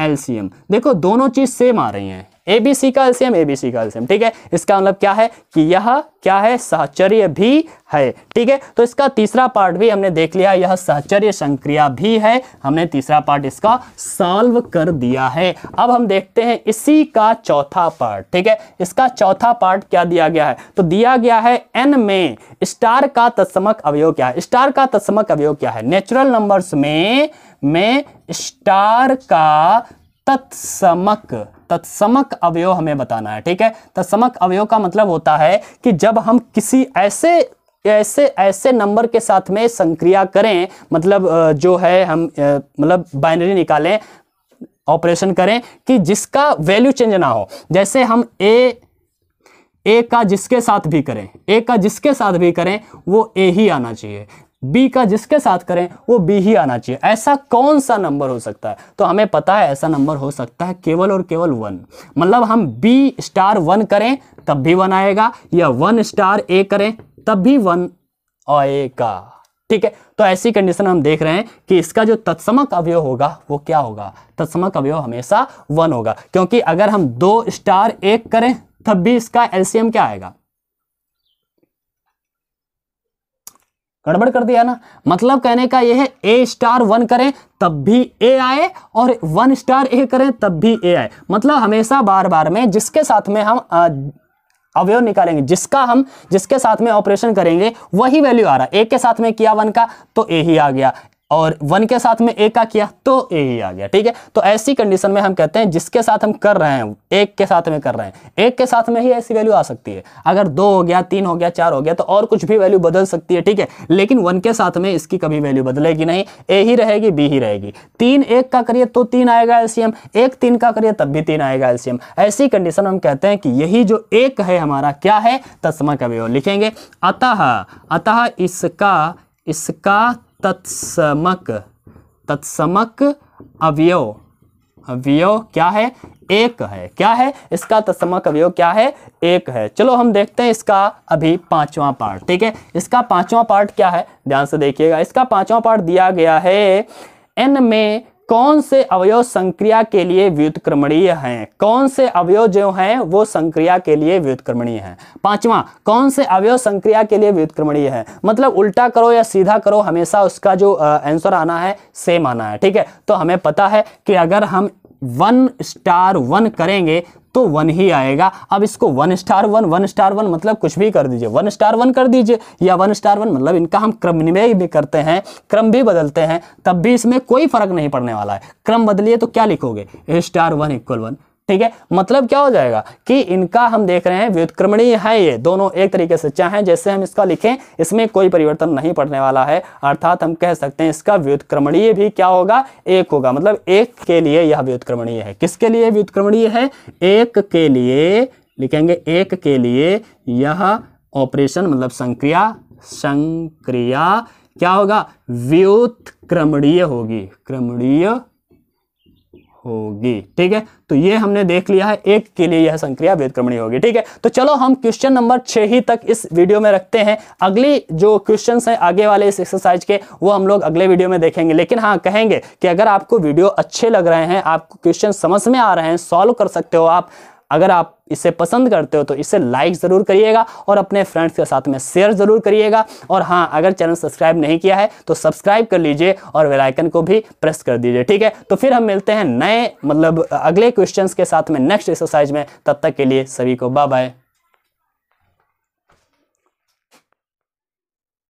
एम देखो दोनों चीज़ सेम आ रही हैं ए बी सी का एल्सियम ए बी सी का एल्सियम ठीक है इसका मतलब क्या है कि यह क्या है सहचर्य भी है ठीक है तो इसका तीसरा पार्ट भी हमने देख लिया यह सहचर्य संक्रिया भी है हमने तीसरा पार्ट इसका सॉल्व कर दिया है अब हम देखते हैं इसी का चौथा पार्ट ठीक है इसका चौथा पार्ट क्या दिया गया है तो दिया गया है एन में स्टार का तत्समक अवयव क्या है स्टार का तत्समक अवयव क्या है नेचुरल नंबर्स में में स्टार का तत्समक तत्समक अवयव हमें बताना है ठीक है तत्समक अवयव का मतलब होता है कि जब हम किसी ऐसे ऐसे ऐसे नंबर के साथ में संक्रिया करें मतलब जो है हम मतलब बाइनरी निकालें ऑपरेशन करें कि जिसका वैल्यू चेंज ना हो जैसे हम ए ए का जिसके साथ भी करें ए का जिसके साथ भी करें वो ए ही आना चाहिए बी का जिसके साथ करें वो बी ही आना चाहिए ऐसा कौन सा नंबर हो सकता है तो हमें पता है ऐसा नंबर हो सकता है केवल और केवल वन मतलब हम बी स्टार वन करें तब भी वन आएगा या वन स्टार ए करें तब भी वन आएगा ठीक है तो ऐसी कंडीशन हम देख रहे हैं कि इसका जो तत्समक अवयव होगा वो क्या होगा तत्समक अवयव हमेशा वन होगा क्योंकि अगर हम दो स्टार एक करें तब भी इसका एलसीएम क्या आएगा गड़बड़ कर दिया ना मतलब कहने का यह है ए स्टार वन करें तब भी ए आए और वन स्टार ए करें तब भी ए आए मतलब हमेशा बार बार में जिसके साथ में हम आ, अवयव निकालेंगे जिसका हम जिसके साथ में ऑपरेशन करेंगे वही वैल्यू आ रहा है एक के साथ में किया वन का तो ए ही आ गया और वन के साथ में ए का किया तो ए ही आ गया ठीक है तो ऐसी कंडीशन में हम कहते हैं जिसके साथ हम कर रहे हैं एक के साथ में कर रहे हैं एक के साथ में ही ऐसी वैल्यू आ सकती है अगर दो हो गया तीन हो गया चार हो गया तो और कुछ भी वैल्यू बदल सकती है ठीक है लेकिन वन के साथ में इसकी कभी वैल्यू बदलेगी नहीं ए ही रहेगी बी ही रहेगी तीन एक का करिए तो तीन आएगा एलसीएम एक तीन का करिए तब भी तीन आएगा एलसीएम ऐसी कंडीशन हम कहते हैं कि यही जो एक है हमारा क्या है तस्मा कभी लिखेंगे अतः अतः इसका इसका तत्समक तत्समक अवयव अवयव क्या है एक है क्या है इसका तत्समक अवयव क्या है एक है चलो हम देखते हैं इसका अभी पांचवा पार्ट ठीक है इसका पांचवा पार्ट क्या है ध्यान से देखिएगा इसका पांचवा पार्ट दिया गया है एन में कौन से अवयव संक्रिया के लिए व्युतक्रमणीय हैं कौन से अवयव जो हैं वो संक्रिया के लिए व्युतक्रमणीय हैं पांचवा कौन से अवयव संक्रिया के लिए व्युतक्रमणीय है मतलब उल्टा करो या सीधा करो हमेशा उसका जो आंसर आना है सेम आना है ठीक है तो हमें पता है कि अगर हम वन स्टार वन करेंगे तो वन ही आएगा अब इसको one star one one star one मतलब कुछ भी कर दीजिए वन स्टार वन कर दीजिए या वन स्टार वन मतलब इनका हम क्रम निमय भी करते हैं क्रम भी बदलते हैं तब भी इसमें कोई फर्क नहीं पड़ने वाला है क्रम बदलिए तो क्या लिखोगे स्टार वन इक्वल वन ठीक है मतलब क्या हो जाएगा कि इनका हम देख रहे हैं व्युत्क्रमणीय है ये दोनों एक तरीके से चाहे जैसे हम इसका लिखें इसमें कोई परिवर्तन नहीं पड़ने वाला है अर्थात हम कह सकते हैं इसका व्युत्क्रमणीय भी क्या होगा एक होगा मतलब एक के लिए यह व्युत्क्रमणीय है किसके लिए व्युत्क्रमणीय है एक के लिए लिखेंगे एक के लिए यह ऑपरेशन मतलब संक्रिया संक्रिया क्या होगा व्युत्क्रमणीय होगी क्रमणीय होगी ठीक है तो ये हमने देख लिया है एक के लिए यह संक्रिया व्युतक्रमणी होगी ठीक है तो चलो हम क्वेश्चन नंबर छह ही तक इस वीडियो में रखते हैं अगली जो क्वेश्चन हैं आगे वाले इस एक्सरसाइज के वो हम लोग अगले वीडियो में देखेंगे लेकिन हाँ कहेंगे कि अगर आपको वीडियो अच्छे लग रहे हैं आपको क्वेश्चन समझ में आ रहे हैं सॉल्व कर सकते हो आप अगर आप इसे पसंद करते हो तो इसे लाइक ज़रूर करिएगा और अपने फ्रेंड्स के साथ में शेयर ज़रूर करिएगा और हाँ अगर चैनल सब्सक्राइब नहीं किया है तो सब्सक्राइब कर लीजिए और वेलाइकन को भी प्रेस कर दीजिए ठीक है तो फिर हम मिलते हैं नए मतलब अगले क्वेश्चन के साथ में नेक्स्ट एक्सरसाइज में तब तक के लिए सभी को बाय बाय